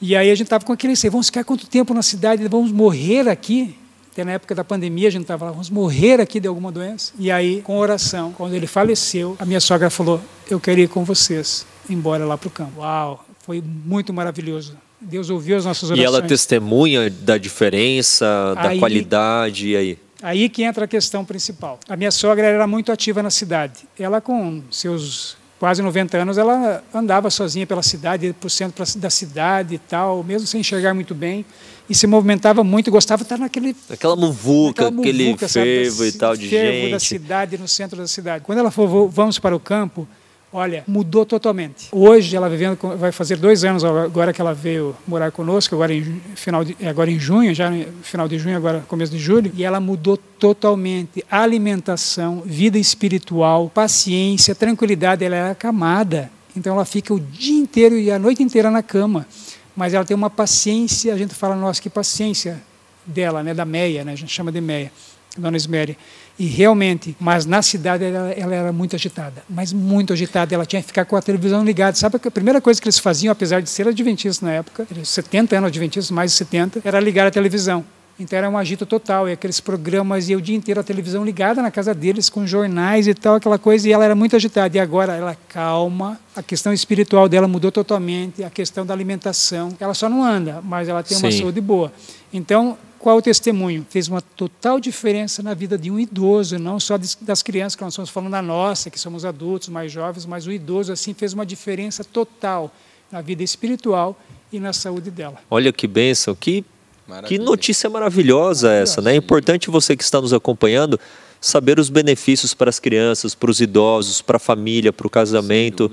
E aí a gente estava com aquele receio, vamos ficar quanto tempo na cidade, vamos morrer aqui? Até na época da pandemia a gente estava lá, vamos morrer aqui de alguma doença? E aí, com oração, quando ele faleceu, a minha sogra falou, eu quero ir com vocês, embora lá para o campo. Uau, foi muito maravilhoso. Deus ouviu as nossas orações. E ela testemunha da diferença, da aí, qualidade, e aí? Aí que entra a questão principal. A minha sogra era muito ativa na cidade. Ela, com seus quase 90 anos, ela andava sozinha pela cidade, por centro da cidade e tal, mesmo sem enxergar muito bem, e se movimentava muito, gostava de estar naquele... Aquela muvuca, aquela muvuca aquele fervo e tal de fervo gente. da cidade, no centro da cidade. Quando ela for, vamos para o campo, Olha, mudou totalmente. Hoje ela vivendo, vai fazer dois anos agora que ela veio morar conosco, agora em final, de, é, agora em junho, já final de junho, agora começo de julho, e ela mudou totalmente. Alimentação, vida espiritual, paciência, tranquilidade. Ela é acamada, então ela fica o dia inteiro e a noite inteira na cama, mas ela tem uma paciência. A gente fala, nossa, que paciência dela, né, da meia, né, a gente chama de meia. Dona Isméria. E realmente, mas na cidade ela, ela, era muito agitada, mas muito agitada. Ela tinha que ficar com a televisão ligada. Sabe a primeira coisa que eles faziam, apesar de ser adventista na época, 70 anos adventistas, mais de 70, era ligar a televisão. Então era um agito total, e aqueles programas, e o dia inteiro a televisão ligada na casa deles, com jornais e tal, aquela coisa, e ela era muito agitada. E agora ela calma, a questão espiritual dela mudou totalmente, a questão da alimentação. Ela só não anda, mas ela tem uma Sim. saúde boa. Então, qual o testemunho? Fez uma total diferença na vida de um idoso, não só das crianças que nós estamos falando da nossa, que somos adultos, mais jovens, mas o idoso assim fez uma diferença total na vida espiritual e na saúde dela. Olha que bênção, que que notícia maravilhosa, maravilhosa essa, né? É importante você que está nos acompanhando saber os benefícios para as crianças, para os idosos, para a família, para o casamento.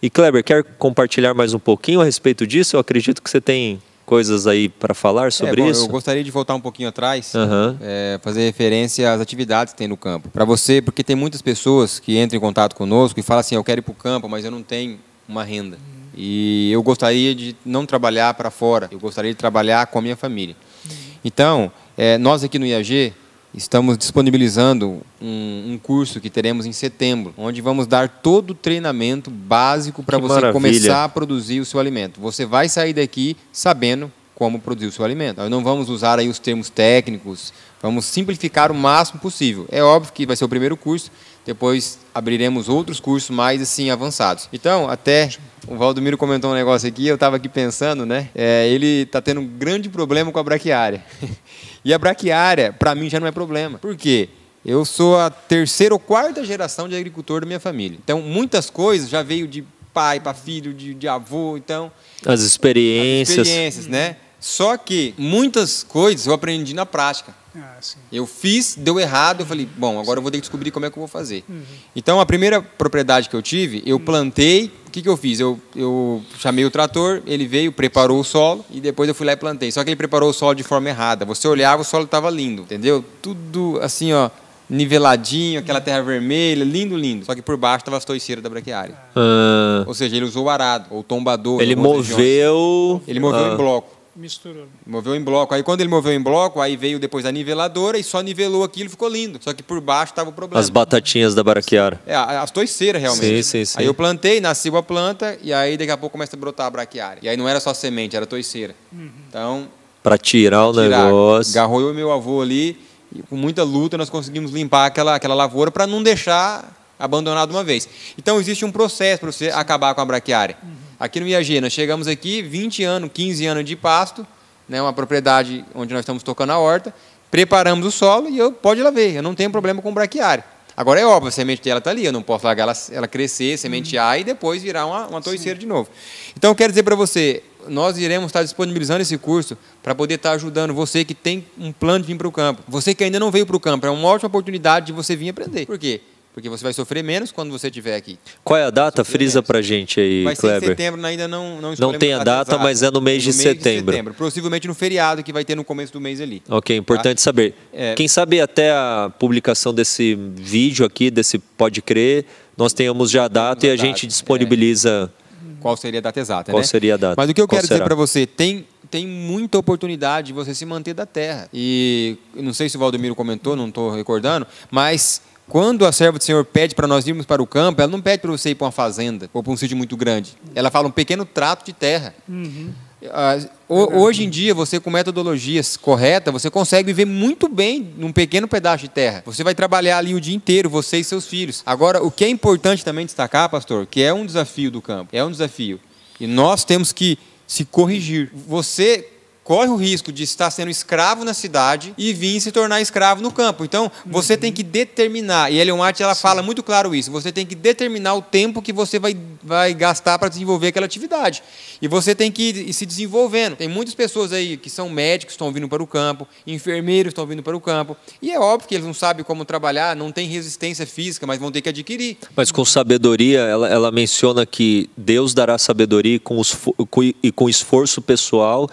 E Kleber, quer compartilhar mais um pouquinho a respeito disso? Eu acredito que você tem coisas aí para falar é, sobre é, bom, isso? Eu gostaria de voltar um pouquinho atrás, uhum. é, fazer referência às atividades que tem no campo. Para você, porque tem muitas pessoas que entram em contato conosco e falam assim: eu quero ir para o campo, mas eu não tenho uma renda. Uhum. E eu gostaria de não trabalhar para fora, eu gostaria de trabalhar com a minha família. Uhum. Então, é, nós aqui no IAG, Estamos disponibilizando um, um, curso que teremos em setembro, onde vamos dar todo o treinamento básico para você maravilha. começar a produzir o seu alimento. Você vai sair daqui sabendo como produzir o seu alimento. não vamos usar aí os termos técnicos, vamos simplificar o máximo possível. É óbvio que vai ser o primeiro curso, depois abriremos outros cursos mais assim avançados. Então, até o Valdomiro comentou um negócio aqui, eu estava aqui pensando, né? É, ele está tendo um grande problema com a braquiária. e a braquiária, para mim, já não é problema. Por quê? Eu sou a terceira ou quarta geração de agricultor da minha família. Então, muitas coisas já veio de pai para filho, de, de, avô, então... As experiências. As experiências, né? Só que muitas coisas eu aprendi na prática. Ah, eu fiz, deu errado, eu falei, bom, agora eu vou ter que descobrir como é que eu vou fazer. Uhum. Então, a primeira propriedade que eu tive, eu uhum. plantei, o que, que eu fiz? Eu, eu chamei o trator, ele veio, preparou o solo e depois eu fui lá e plantei. Só que ele preparou o solo de forma errada. Você olhava, o solo estava lindo, entendeu? Tudo assim, ó, niveladinho, aquela terra vermelha, lindo, lindo. Só que por baixo estava as toiceiras da braquiária. Ah. Ou seja, ele usou o arado, ou tombador. Ele moveu... Regiões. Ele moveu ah. em bloco. Misturou. Moveu em bloco. Aí quando ele moveu em bloco, aí veio depois a niveladora e só nivelou aquilo, ficou lindo. Só que por baixo estava o problema. As batatinhas da braquiara. É, as toiceiras realmente. Sim, sim, sim. Aí eu plantei, nasceu a planta e aí daqui a pouco começa a brotar a braquiária. E aí não era só semente, era toiceira. Uhum. Então, para tirar o tirar. negócio. Garrou eu e meu avô ali e com muita luta nós conseguimos limpar aquela aquela lavoura para não deixar abandonado uma vez. Então existe um processo para você acabar com a braquiária. Uhum. Aqui no IAG, nós chegamos aqui, 20 anos, 15 anos de pasto, né, uma propriedade onde nós estamos tocando a horta, preparamos o solo e eu pode ir lá ver, eu não tenho problema com braquiária. Agora é óbvio, a semente dela está ali, eu não posso largar ela, ela crescer, sementear uhum. e depois virar uma, uma torceira de novo. Então, eu quero dizer para você, nós iremos estar disponibilizando esse curso para poder estar ajudando você que tem um plano de vir para o campo. Você que ainda não veio para o campo, é uma ótima oportunidade de você vir aprender. Por quê? Porque você vai sofrer menos quando você estiver aqui. Qual é a data? Frisa para gente aí, vai Kleber. Vai ser em setembro, ainda não Não, não tem a data, mas é no mês, no de, mês setembro. de, setembro. Possivelmente no feriado que vai ter no começo do mês ali. Tá? Ok, importante tá? saber. É... Quem sabe até a publicação desse vídeo aqui, desse Pode Crer, nós tenhamos já a data e a, gente disponibiliza... É. Qual seria a data exata, né? Qual né? seria a data? Mas o que eu quero dizer para você, tem tem muita oportunidade de você se manter da terra. E não sei se o Valdemiro comentou, não estou recordando, mas quando a serva do Senhor pede para nós irmos para o campo, ela não pede para você ir para uma fazenda ou para um sítio muito grande. Ela fala um pequeno trato de terra. Uhum. Ah, hoje em dia, você com metodologias corretas, você consegue viver muito bem num pequeno pedaço de terra. Você vai trabalhar ali o dia inteiro, você e seus filhos. Agora, o que é importante também destacar, pastor, que é um desafio do campo, é um desafio. E nós temos que se corrigir. Você corre o risco de estar sendo escravo na cidade e vir se tornar escravo no campo. Então, você uhum. tem que determinar, e Ellen White ela fala muito claro isso, você tem que determinar o tempo que você vai, vai gastar para desenvolver aquela atividade. E você tem que ir se desenvolvendo. Tem muitas pessoas aí que são médicos, estão vindo para o campo, enfermeiros estão vindo para o campo, e é óbvio que eles não sabem como trabalhar, não tem resistência física, mas vão ter que adquirir. Mas com sabedoria, ela, ela menciona que Deus dará sabedoria com os, com, e com esforço pessoal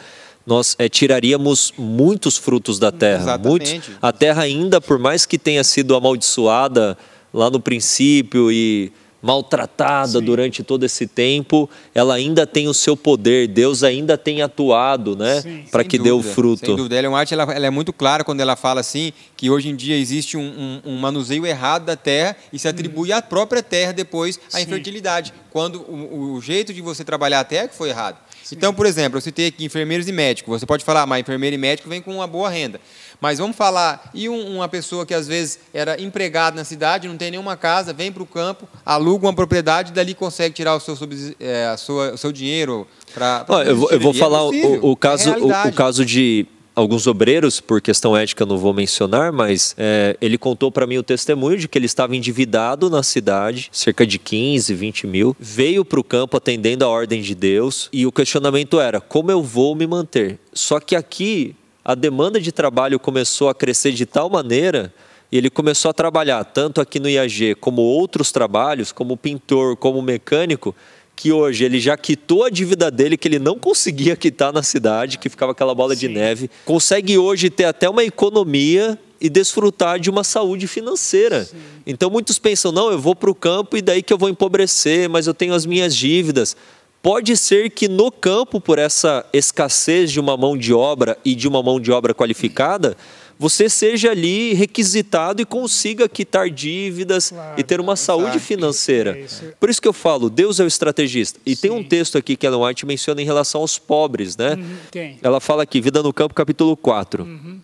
nós é, tiraríamos muitos frutos da terra. Exatamente. Muitos, a terra ainda, por mais que tenha sido amaldiçoada lá no princípio e maltratada Sim. durante todo esse tempo, ela ainda tem o seu poder, Deus ainda tem atuado, né, para que dê o fruto. Sem dúvida, Ellen White ela, ela, é muito clara quando ela fala assim que hoje em dia existe um, um, um manuseio errado da terra e se atribui uhum. à própria terra depois a infertilidade, quando o, o jeito de você trabalhar a terra é que foi errado. Então, por exemplo, eu citei aqui enfermeiros e médicos. Você pode falar, ah, mas enfermeiro e médico vem com uma boa renda. Mas vamos falar, e uma pessoa que às vezes era empregada na cidade, não tem nenhuma casa, vem para o campo, aluga uma propriedade, dali consegue tirar o seu, é, a sua, o seu dinheiro para. Eu, eu vou falar é o, o, caso, é o, o caso de alguns obreiros, por questão ética não vou mencionar, mas é, ele contou para mim o testemunho de que ele estava endividado na cidade, cerca de 15, 20 mil, veio para o campo atendendo a ordem de Deus e o questionamento era: como eu vou me manter? Só que aqui a demanda de trabalho começou a crescer de tal maneira e ele começou a trabalhar tanto aqui no IAG como outros trabalhos, como pintor, como mecânico, que hoje ele já quitou a dívida dele que ele não conseguia quitar na cidade, que ficava aquela bola Sim. de neve, consegue hoje ter até uma economia e desfrutar de uma saúde financeira. Sim. Então muitos pensam: não, eu vou para o campo e daí que eu vou empobrecer, mas eu tenho as minhas dívidas. Pode ser que no campo, por essa escassez de uma mão de obra e de uma mão de obra qualificada, você seja ali requisitado e consiga quitar dívidas claro, e ter uma saúde financeira. É isso. Por isso que eu falo, Deus é o estrategista. E Sim. tem um texto aqui que Ellen White menciona em relação aos pobres, né? Uhum, ela fala aqui, Vida no Campo, capítulo 4. Uhum.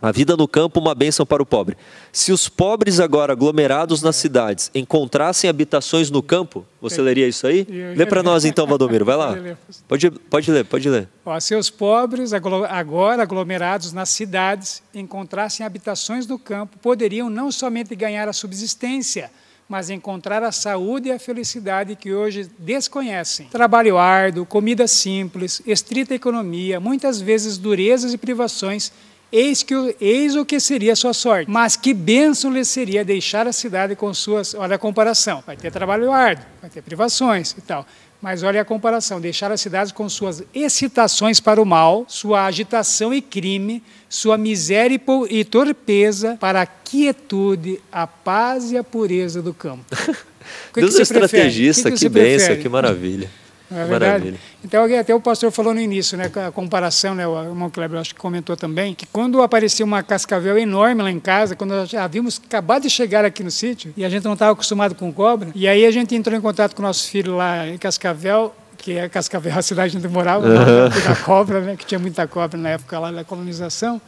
A vida no campo, uma bênção para o pobre. Se os pobres agora aglomerados nas é. cidades encontrassem habitações no campo, você leria isso aí? Lê para nós então, Valdomiro, vai lá. Pode, pode ler, pode ler. Ó, se os pobres agora aglomerados nas cidades encontrassem habitações no campo, poderiam não somente ganhar a subsistência, mas encontrar a saúde e a felicidade que hoje desconhecem. Trabalho árduo, comida simples, estrita economia, muitas vezes durezas e privações Eis, que, eis o que seria a sua sorte. Mas que bênção lhe seria deixar a cidade com suas. Olha a comparação. Vai ter trabalho árduo, vai ter privações e tal. Mas olha a comparação: deixar as cidades com suas excitações para o mal, sua agitação e crime, sua miséria e torpeza, para a quietude, a paz e a pureza do campo. Que Deus que é estrategista, é que, que, que benção, que maravilha. É verdade. Então, até o pastor falou no início, né, a comparação, né, o irmão Kleber acho que comentou também, que quando apareceu uma cascavel enorme lá em casa, quando nós havíamos acabado de chegar aqui no sítio, e a gente não estava acostumado com cobra, e aí a gente entrou em contato com o nosso filho lá em Cascavel, que é Cascavel, a cidade onde morava, uhum. Né, da cobra, né, que tinha muita cobra na época lá da colonização,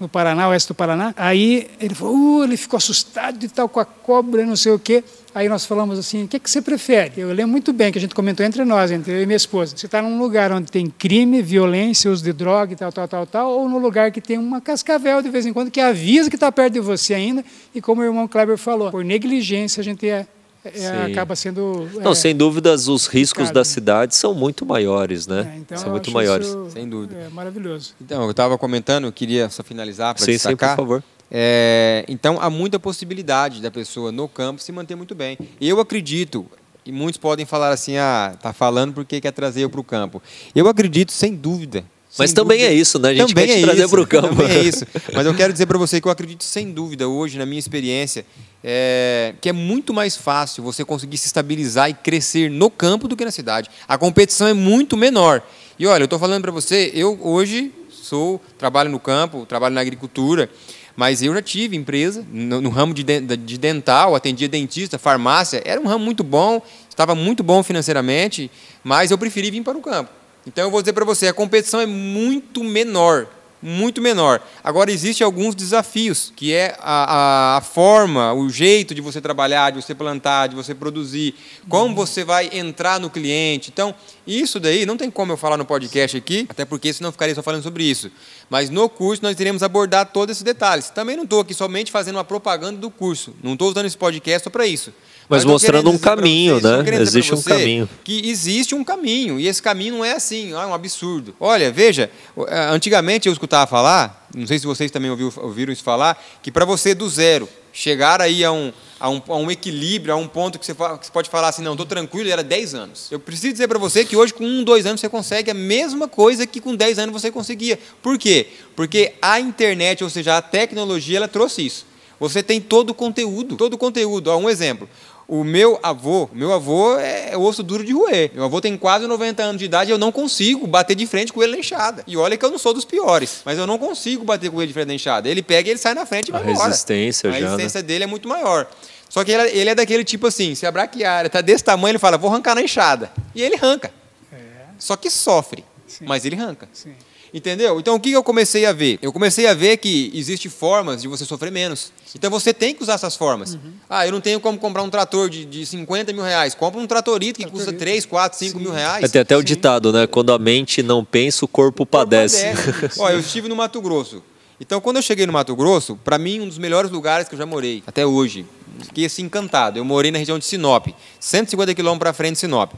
no Paraná, oeste do Paraná. Aí ele falou, uh, ele ficou assustado e tal com a cobra, não sei o quê. Aí nós falamos assim: o que, é que você prefere? Eu lembro muito bem que a gente comentou entre nós, entre eu e minha esposa. Você está num lugar onde tem crime, violência, uso de droga e tal, tal, tal, tal, ou num lugar que tem uma cascavel de vez em quando que avisa que está perto de você ainda. E como o irmão Kleber falou, por negligência a gente é é, acaba sendo. Não, é, sem dúvidas, os riscos complicado. da cidade são muito maiores, né? É, então são muito maiores. sem dúvida. É maravilhoso. Então, eu estava comentando, eu queria só finalizar para destacar. Sim, por favor. É, então, há muita possibilidade da pessoa no campo se manter muito bem. Eu acredito, e muitos podem falar assim, ah, tá falando porque quer trazer eu para o campo. Eu acredito, sem dúvida, mas também dúvida. é isso, né? A gente também quer é trazer para o campo. Também é isso. Mas eu quero dizer para você que eu acredito, sem dúvida, hoje, na minha experiência, é, que é muito mais fácil você conseguir se estabilizar e crescer no campo do que na cidade. A competição é muito menor. E olha, eu estou falando para você, eu hoje sou, trabalho no campo, trabalho na agricultura. Mas eu já tive empresa no, no ramo de, de, de, dental, atendia dentista, farmácia, era um ramo muito bom, estava muito bom financeiramente, mas eu preferi vir para o campo. Então eu vou dizer para você, a competição é muito menor muito menor. Agora, existem alguns desafios, que é a, a, forma, o jeito de você trabalhar, de você plantar, de você produzir, como uhum. você vai entrar no cliente. Então, isso daí não tem como eu falar no podcast aqui, até porque senão ficaria só falando sobre isso. Mas no curso nós iremos abordar todos esses detalhes. Também não estou aqui somente fazendo uma propaganda do curso, não estou usando esse podcast só para isso. Mas, mostrando um caminho, vocês, né? Existe um caminho. Que existe um caminho. E esse caminho não é assim, é um absurdo. Olha, veja, é, antigamente eu escutava falar, não sei se vocês também ouviram, ouviram isso falar, que para você do zero chegar aí a um, a um, a um, equilíbrio, a um ponto que você, que você pode falar assim, não, estou tranquilo, era 10 anos. Eu preciso dizer para você que hoje com 1, um, 2 anos você consegue a mesma coisa que com 10 anos você conseguia. Por quê? Porque a internet, ou seja, a tecnologia, ela trouxe isso. Você tem todo o conteúdo, todo o conteúdo. um exemplo, o meu avô, meu avô é, é osso duro de roer. Meu avô tem quase 90 anos de idade e eu não consigo bater de frente com ele na enxada. E olha que eu não sou dos piores, mas eu não consigo bater com ele de frente na enxada. Ele pega e ele sai na frente e vai A embora. resistência A já, resistência né? dele é muito maior. Só que ele, é, é daquele tipo assim, se a braquiária tá desse tamanho, ele fala, vou arrancar na enxada. E ele arranca. É. Só que sofre, Sim. mas ele arranca. Sim. Entendeu? Então o que eu comecei a ver? Eu comecei a ver que existe formas de você sofrer menos. Então você tem que usar essas formas. Uhum. Ah, eu não tenho como comprar um trator de, de 50 mil reais. Compra um tratorito que tratorito. custa 3, 4, 5 Sim. mil reais. É, tem até o Sim. ditado, né? Quando a mente não pensa, o corpo, o corpo padece. padece. eu estive no Mato Grosso. Então, quando eu cheguei no Mato Grosso, para mim, um dos melhores lugares que eu já morei, até hoje. Fiquei assim encantado. Eu morei na região de Sinop, 150 quilômetros para frente de Sinop.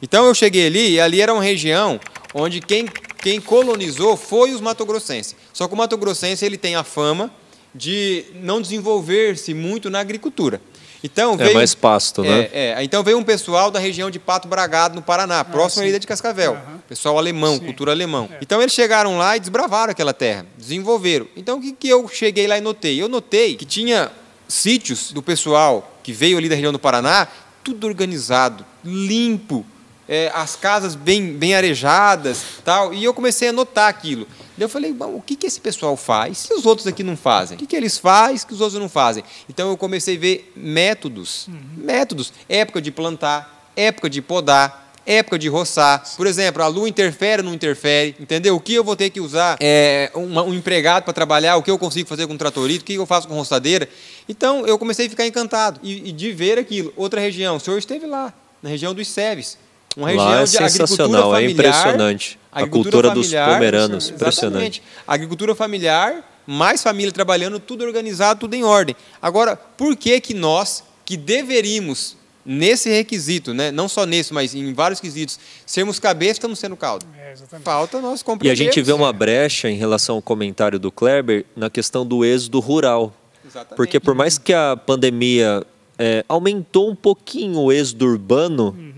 Então, eu cheguei ali, e ali era uma região onde quem quem colonizou foi os matogrossenses. Só que o matogrossense ele tem a fama de não desenvolver-se muito na agricultura. Então, é veio, é mais pasto, né? é, né? É, então veio um pessoal da região de Pato Bragado, no Paraná, ah, próximo ali à ilha de Cascavel. Uhum. Pessoal alemão, sim. cultura alemã. É. Então eles chegaram lá e desbravaram aquela terra, desenvolveram. Então o que, que eu cheguei lá e notei? Eu notei que tinha sítios do pessoal que veio ali da região do Paraná, tudo organizado, limpo, é, as casas bem, bem arejadas tal. E eu comecei a notar aquilo. eu falei, o que, que esse pessoal faz que os outros aqui não fazem? O que, que eles fazem que os outros não fazem? Então eu comecei a ver métodos, uhum. métodos, época de plantar, época de podar, época de roçar. Por exemplo, a lua interfere ou não interfere, entendeu? O que eu vou ter que usar é, um, um empregado para trabalhar, o que eu consigo fazer com tratorito, o que eu faço com roçadeira. Então, eu comecei a ficar encantado e, e de ver aquilo. Outra região, o senhor esteve lá, na região dos Seves. Uma região Lá é sensacional, é familiar, é impressionante. A cultura familiar, dos pomeranos, impressionante. Agricultura familiar, mais família trabalhando, tudo organizado, tudo em ordem. Agora, por que que nós, que deveríamos, nesse requisito, né, não só nesse, mas em vários quesitos, sermos cabeça, estamos sendo caldo? É, Falta nós compreender. E a gente vê uma brecha em relação ao comentário do Kleber na questão do êxodo rural. Exatamente. Porque por mais que a pandemia é, aumentou um pouquinho o êxodo urbano, uhum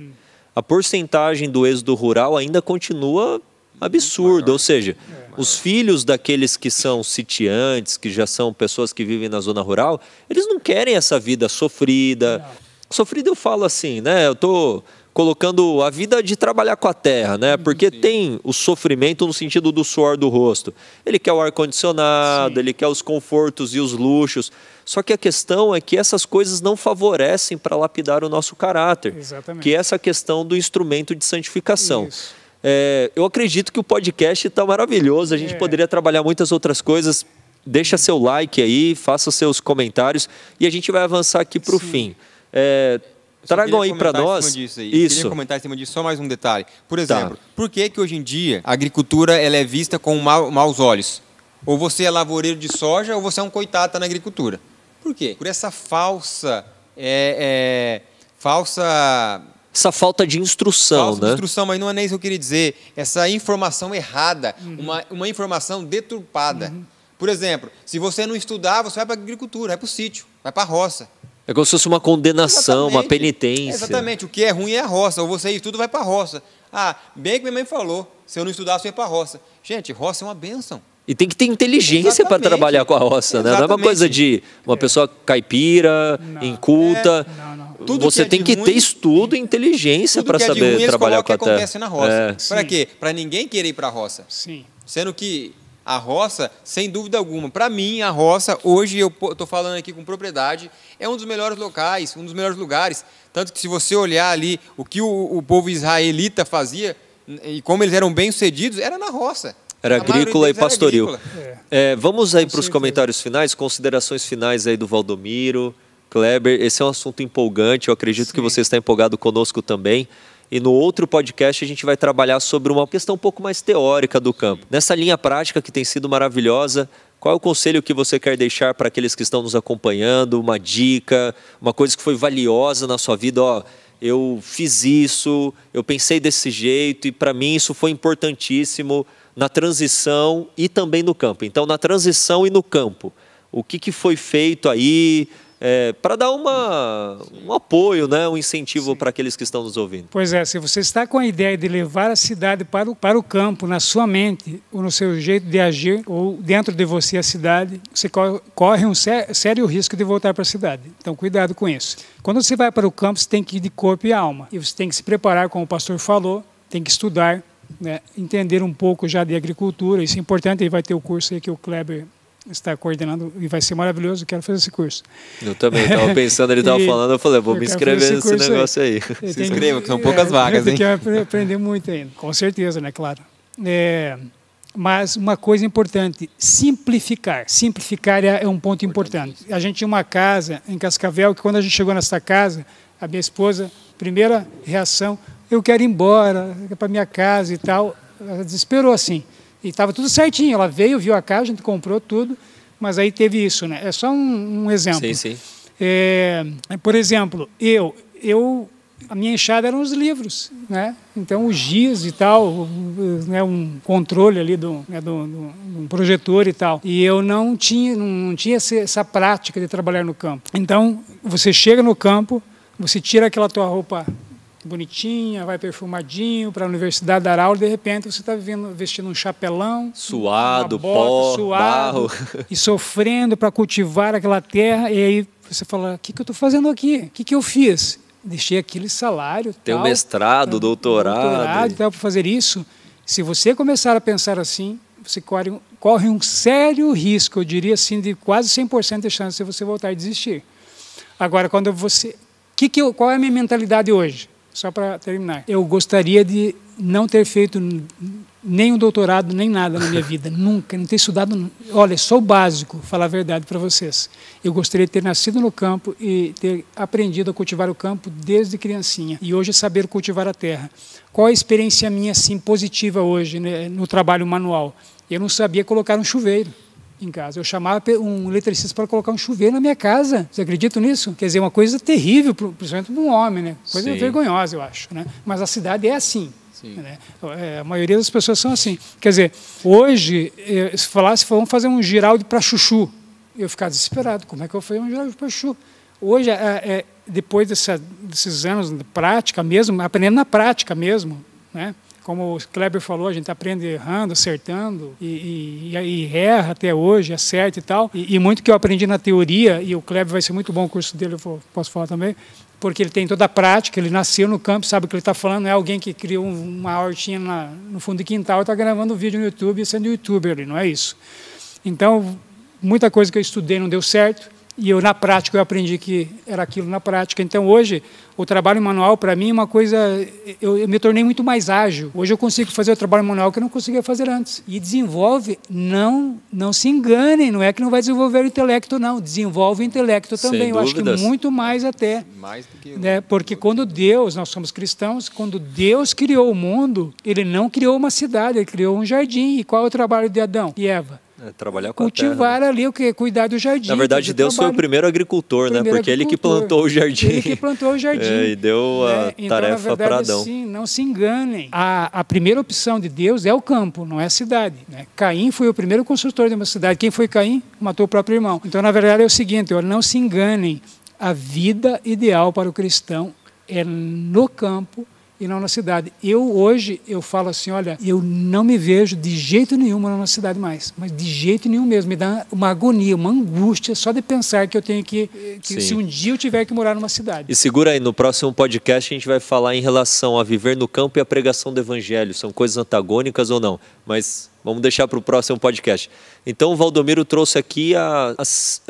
a porcentagem do êxodo rural ainda continua absurda. Ou seja, é. os filhos daqueles que são sitiantes, que já são pessoas que vivem na zona rural, eles não querem essa vida sofrida. Sofrida eu falo assim, né? Eu tô colocando a vida de trabalhar com a terra, né? Uhum, Porque Sim. tem o sofrimento no sentido do suor do rosto. Ele quer o ar condicionado, Sim. ele quer os confortos e os luxos. Só que a questão é que essas coisas não favorecem para lapidar o nosso caráter, Exatamente. que é essa questão do instrumento de santificação. É, eu acredito que o podcast está maravilhoso. A gente é. poderia trabalhar muitas outras coisas. Deixa seu like aí, faça seus comentários e a gente vai avançar aqui para o fim. É, Tragam aí para nós. Disso aí. Isso. Queria comentar em cima disso só mais um detalhe. Por tá. exemplo, tá. por que, que hoje em dia a agricultura ela é vista com maus olhos? Ou você é lavoureiro de soja ou você é um coitado na agricultura. Por quê? Por essa falsa. É, é, falsa. Essa falta de instrução, falsa né? De instrução, mas não é nem isso que eu queria dizer. Essa informação errada, uhum. uma, uma informação deturpada. Uhum. Por exemplo, se você não estudar, você vai para a agricultura, vai para o sítio, vai para a roça. É como se fosse uma condenação, exatamente, uma penitência. Exatamente. O que é ruim é a roça. Ou você ir tudo vai para a roça. Ah, bem que minha mãe falou. Se eu não estudasse, eu ia para a roça. Gente, roça é uma benção. E tem que ter inteligência para trabalhar com a roça, exatamente. né? Não é uma coisa de uma é. pessoa caipira, não. inculta. É. Não, não. Tudo você é tem que ruim, ter estudo e inteligência para é saber ruim, trabalhar com a terra. acontece na roça. É. Para quê? Para ninguém querer ir para a roça. Sim. Sendo que a roça, sem dúvida alguma, para mim, a roça, hoje eu estou falando aqui com propriedade, é um dos melhores locais, um dos melhores lugares. Tanto que, se você olhar ali o que o, o povo israelita fazia e como eles eram bem-sucedidos, era na roça. Era agrícola e pastoril. Agrícola. É. É, vamos aí para os comentários finais, considerações finais aí do Valdomiro, Kleber. Esse é um assunto empolgante, eu acredito Sim. que você está empolgado conosco também e no outro podcast a gente vai trabalhar sobre uma questão um pouco mais teórica do campo. Nessa linha prática que tem sido maravilhosa, qual é o conselho que você quer deixar para aqueles que estão nos acompanhando? Uma dica, uma coisa que foi valiosa na sua vida? Ó, eu fiz isso, eu pensei desse jeito e para mim isso foi importantíssimo na transição e também no campo. Então, na transição e no campo, o que, que foi feito aí? é, para dar uma, um apoio, né, um incentivo para aqueles que estão nos ouvindo. Pois é, se você está com a ideia de levar a cidade para o, para o campo, na sua mente, ou no seu jeito de agir, ou dentro de você a cidade, você corre um sé sério risco de voltar para a cidade. Então, cuidado com isso. Quando você vai para o campo, você tem que ir de corpo e alma. E você tem que se preparar, como o pastor falou, tem que estudar, né, entender um pouco já de agricultura. Isso é importante, ele vai ter o curso aí que o Kleber está coordenando e vai ser maravilhoso. Quero fazer esse curso. Eu também estava pensando, ele estava falando, eu falei, vou eu me inscrever nesse negócio aí. aí. Se inscreva, que são é, poucas é, vagas, hein? Eu quero aprender muito ainda, com certeza, né? Claro. É, mas uma coisa importante, simplificar. Simplificar é, é um ponto importante. A gente tinha uma casa em Cascavel que quando a gente chegou nessa casa, a minha esposa, primeira reação, eu quero ir embora, é para minha casa e tal. Ela desesperou assim. E estava tudo certinho. Ela veio, viu a casa, a gente comprou tudo, mas aí teve isso, né? É só um, um exemplo. Sim, sim. É, por exemplo, eu, eu, a minha enxada eram os livros, né? Então o giz e tal, né, um controle ali do, né, do, do, um projetor e tal. E eu não tinha, não tinha essa prática de trabalhar no campo. Então você chega no campo, você tira aquela tua roupa bonitinha, vai perfumadinho para a universidade dar aula, de repente você está vestindo um chapelão, suado, bota, pó, suado, barro e sofrendo para cultivar aquela terra e aí você fala: "O que, que eu estou fazendo aqui? O que, que eu fiz? Deixei aquele salário, tem um mestrado, pra, doutorado, doutorado tal para fazer isso". Se você começar a pensar assim, você corre, corre um sério risco, eu diria assim, de quase 100% de chance de você voltar a desistir. Agora, quando você que que eu, qual é a minha mentalidade hoje? só para terminar, eu gostaria de não ter feito nem um doutorado, nem nada na minha vida, nunca, não ter estudado. Olha, sou o básico, falar a verdade para vocês. Eu gostaria de ter nascido no campo e ter aprendido a cultivar o campo desde criancinha e hoje saber cultivar a terra. Qual a experiência minha assim positiva hoje né, no trabalho manual? Eu não sabia colocar um chuveiro em casa. Eu chamava um eletricista para colocar um chuveiro na minha casa. você acredita nisso? Quer dizer, uma coisa terrível, principalmente para um homem, né? Coisa Sim. vergonhosa, eu acho. Né? Mas a cidade é assim. Né? É, a maioria das pessoas são assim. Quer dizer, hoje, eh, se falasse, vamos fazer um giraldo para chuchu, eu ficava desesperado. Como é que eu fui um giraldo para chuchu? Hoje, é, é, depois dessa, desses anos de prática mesmo, aprendendo na prática mesmo, né? Como o Kleber falou, a gente aprende errando, acertando e, e, e erra até hoje, acerta e tal. E, e, muito que eu aprendi na teoria, e o Kleber vai ser muito bom o curso dele, eu posso falar também, porque ele tem toda a prática, ele nasceu no campo, sabe o que ele está falando, não é alguém que criou uma hortinha na, no fundo do quintal e está gravando um vídeo no YouTube e sendo youtuber, ele não é isso. Então, muita coisa que eu estudei não deu certo, e eu, na prática, eu aprendi que era aquilo na prática. Então, hoje, o trabalho manual, para mim, é uma coisa... Eu, eu, me tornei muito mais ágil. Hoje eu consigo fazer o trabalho manual que eu não conseguia fazer antes. E desenvolve, não não se enganem, não é que não vai desenvolver o intelecto, não. Desenvolve o intelecto também. Sem eu acho que muito mais até. Mais do que... Né? Porque quando Deus, nós somos cristãos, quando Deus criou o mundo, ele não criou uma cidade, ele criou um jardim. E qual é o trabalho de Adão e Eva? É, trabalhar com Cultivar a terra, né? ali o que? Cuidar do jardim. Na verdade, Deus trabalho. foi o primeiro agricultor, né? primeiro né? Porque agricultor. ele que plantou o jardim. Ele que plantou o é, jardim. É, e deu a né? Então, tarefa então, para Adão. sim, não se enganem. A, a primeira opção de Deus é o campo, não é a cidade. Né? Caim foi o primeiro construtor de uma cidade. Quem foi Caim? Matou o próprio irmão. Então, na verdade, é o seguinte: olha, não se enganem. A vida ideal para o cristão é no campo, e não na cidade. Eu hoje eu falo assim, olha, eu não me vejo de jeito nenhum na cidade mais, mas de jeito nenhum mesmo, me dá uma agonia, uma angústia só de pensar que eu tenho que, que se um dia eu tiver que morar numa cidade. E segura aí, no próximo podcast a gente vai falar em relação a viver no campo e a pregação do evangelho, são coisas antagônicas ou não? Mas Vamos deixar para o próximo podcast. Então, o Valdomiro trouxe aqui a, a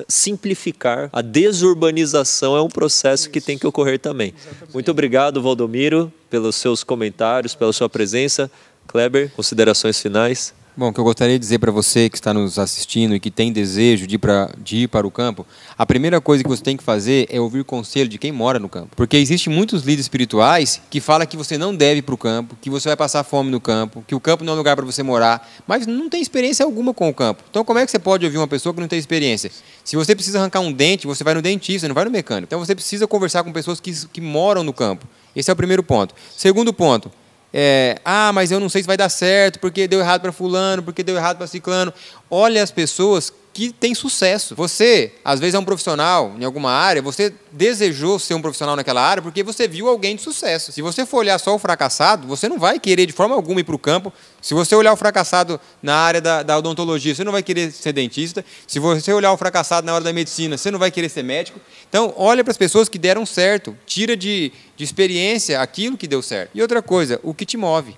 simplificar. A desurbanização é um processo Isso. que tem que ocorrer também. Exatamente. Muito obrigado, Valdomiro, pelos seus comentários, pela sua presença. Kleber, considerações finais? Bom, o que eu gostaria de dizer para você que está nos assistindo e que tem desejo de ir, pra, de ir para o campo, a primeira coisa que você tem que fazer é ouvir conselho de quem mora no campo. Porque existem muitos líderes espirituais que falam que você não deve ir para o campo, que você vai passar fome no campo, que o campo não é um lugar para você morar, mas não tem experiência alguma com o campo. Então, como é que você pode ouvir uma pessoa que não tem experiência? Se você precisa arrancar um dente, você vai no dentista, não vai no mecânico. Então, você precisa conversar com pessoas que, que moram no campo. Esse é o primeiro ponto. Segundo ponto, é, ah, mas eu não sei se vai dar certo, porque deu errado para fulano, porque deu errado para ciclano. Olha as pessoas que tem sucesso. Você, às vezes, é um profissional em alguma área, você desejou ser um profissional naquela área porque você viu alguém de sucesso. Se você for olhar só o fracassado, você não vai querer de forma alguma ir para o campo. Se você olhar o fracassado na área da, da, odontologia, você não vai querer ser dentista. Se você olhar o fracassado na área da medicina, você não vai querer ser médico. Então, olha para as pessoas que deram certo. Tira de, de experiência aquilo que deu certo. E outra coisa, o que te move.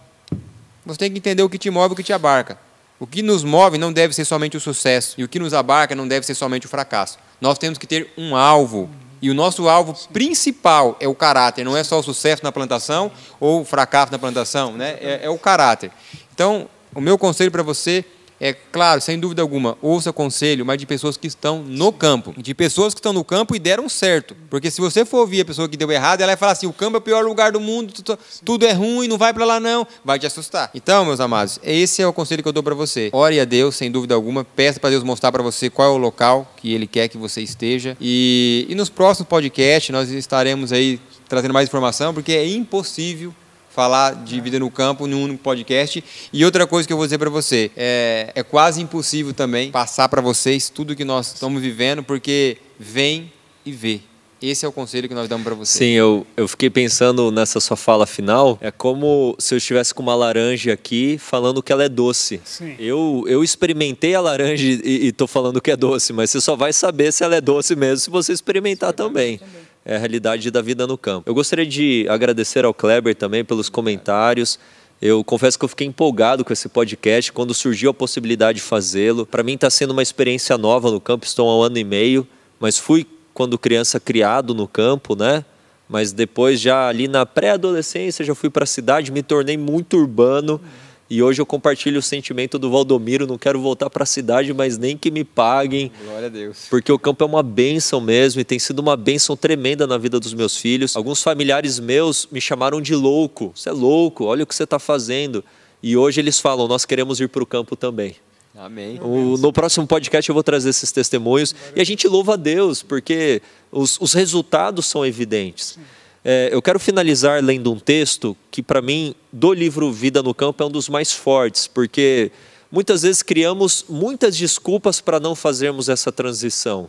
Você tem que entender o que te move, o que te abarca. O que nos move não deve ser somente o sucesso, e o que nos abarca não deve ser somente o fracasso. Nós temos que ter um alvo. E o nosso alvo principal é o caráter, não é só o sucesso na plantação ou o fracasso na plantação, né? é, é o caráter. Então, o meu conselho para você é claro, sem dúvida alguma, ouça conselho, mas de pessoas que estão no campo. De pessoas que estão no campo e deram certo. Porque se você for ouvir a pessoa que deu errado, ela vai falar assim: o campo é o pior lugar do mundo, tudo é ruim, não vai para lá não. Vai te assustar. Então, meus amados, esse é o conselho que eu dou para você. Ore a Deus, sem dúvida alguma. Peça para Deus mostrar para você qual é o local que Ele quer que você esteja. E, e nos próximos podcasts nós estaremos aí trazendo mais informação, porque é impossível falar de vida no campo num único podcast. E outra coisa que eu vou dizer para você, é, é quase impossível também passar para vocês tudo que nós estamos vivendo, porque vem e vê. Esse é o conselho que nós damos para você. Sim, eu, eu fiquei pensando nessa sua fala final. É como se eu estivesse com uma laranja aqui falando que ela é doce. Sim. Eu, eu experimentei a laranja e, estou falando que é doce, mas você só vai saber se ela é doce mesmo se você experimentar também. também é, realidade da vida no campo. Eu gostaria de agradecer ao Kleber também pelos comentários. Eu confesso que eu fiquei empolgado com esse podcast quando surgiu a possibilidade de fazê-lo. Para mim está sendo uma experiência nova no campo, estou há um ano e meio, mas fui quando criança criado no campo, né? Mas depois já ali na pré-adolescência já fui para a cidade, me tornei muito urbano. E hoje eu compartilho o sentimento do Valdomiro, não quero voltar para a cidade, mas nem que me paguem. Glória a Deus. Porque o campo é uma bênção mesmo e tem sido uma bênção tremenda na vida dos meus filhos. Alguns familiares meus me chamaram de louco. Você é louco, olha o que você está fazendo. E hoje eles falam, nós queremos ir para o campo também. Amém. O, no próximo podcast eu vou trazer esses testemunhos. E a gente louva a Deus, porque os, os resultados são evidentes. É, eu quero finalizar lendo um texto que, para mim, do livro Vida no Campo é um dos mais fortes, porque muitas vezes criamos muitas desculpas para não fazermos essa transição.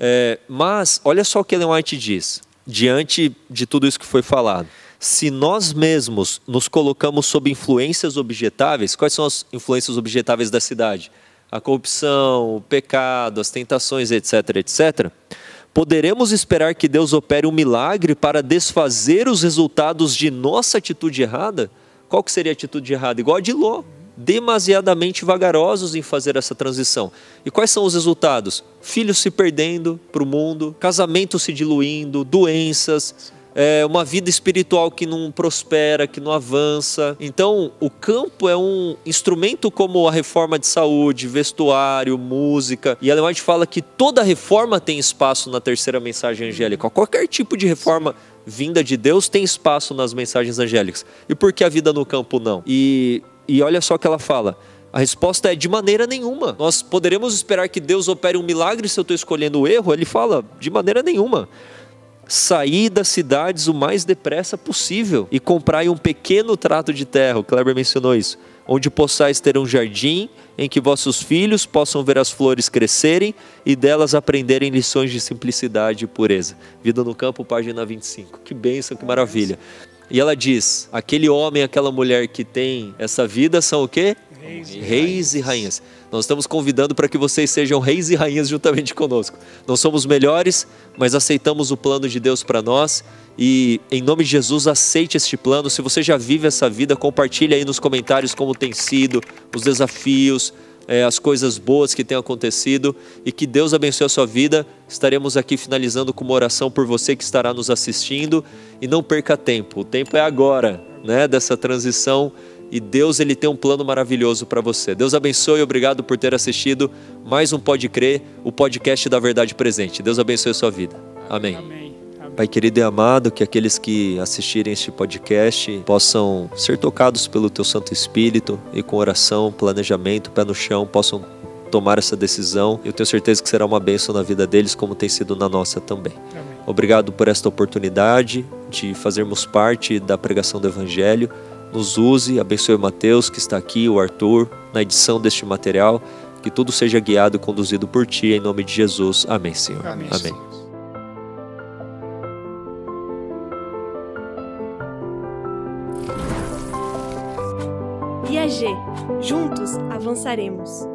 É, mas olha só o que Ellen White diz, diante de tudo isso que foi falado. Se nós mesmos nos colocamos sob influências objetáveis, quais são as influências objetáveis da cidade? A corrupção, o pecado, as tentações, etc., etc., Poderemos esperar que Deus opere um milagre para desfazer os resultados de nossa atitude errada? Qual que seria a atitude errada? Igual a de Ló, demasiadamente vagarosos em fazer essa transição. E quais são os resultados? Filhos se perdendo para o mundo, casamento se diluindo, doenças, é uma vida espiritual que não prospera, que não avança. Então, o campo é um instrumento como a reforma de saúde, vestuário, música. E a White fala que toda reforma tem espaço na terceira mensagem angélica. Qualquer tipo de reforma vinda de Deus tem espaço nas mensagens angélicas. E por que a vida no campo não? E, e olha só o que ela fala. A resposta é de maneira nenhuma. Nós poderemos esperar que Deus opere um milagre se eu estou escolhendo o erro? Ele fala, de maneira nenhuma saí das cidades o mais depressa possível e comprai um pequeno trato de terra, o Kleber mencionou isso, onde possais ter um jardim em que vossos filhos possam ver as flores crescerem e delas aprenderem lições de simplicidade e pureza. Vida no campo, página 25. Que bênção, que maravilha. E ela diz: aquele homem, aquela mulher que tem essa vida são o quê? Reis, e rainhas. E rainhas. Nós estamos convidando para que vocês sejam reis e rainhas juntamente conosco. Não somos melhores, mas aceitamos o plano de Deus para nós e em nome de Jesus aceite este plano. Se você já vive essa vida, compartilhe aí nos comentários como tem sido, os desafios, é, as coisas boas que têm acontecido e que Deus abençoe a sua vida. Estaremos aqui finalizando com uma oração por você que estará nos assistindo e não perca tempo. O tempo é agora, né? Dessa transição e Deus ele tem um plano maravilhoso para você. Deus abençoe, obrigado por ter assistido mais um Pode Crer, o podcast da verdade presente. Deus abençoe a sua vida. Amém. Amém. Pai querido e amado, que aqueles que assistirem este podcast possam ser tocados pelo Teu Santo Espírito e com oração, planejamento, pé no chão, possam tomar essa decisão. Eu tenho certeza que será uma bênção na vida deles, como tem sido na nossa também. Amém. Obrigado por esta oportunidade de fazermos parte da pregação do Evangelho nos use, abençoe o Mateus que está aqui, o Arthur, na edição deste material, que tudo seja guiado e conduzido por Ti, em nome de Jesus. Amém, Senhor. Amém. Amém. Senhor. IAG. Juntos avançaremos.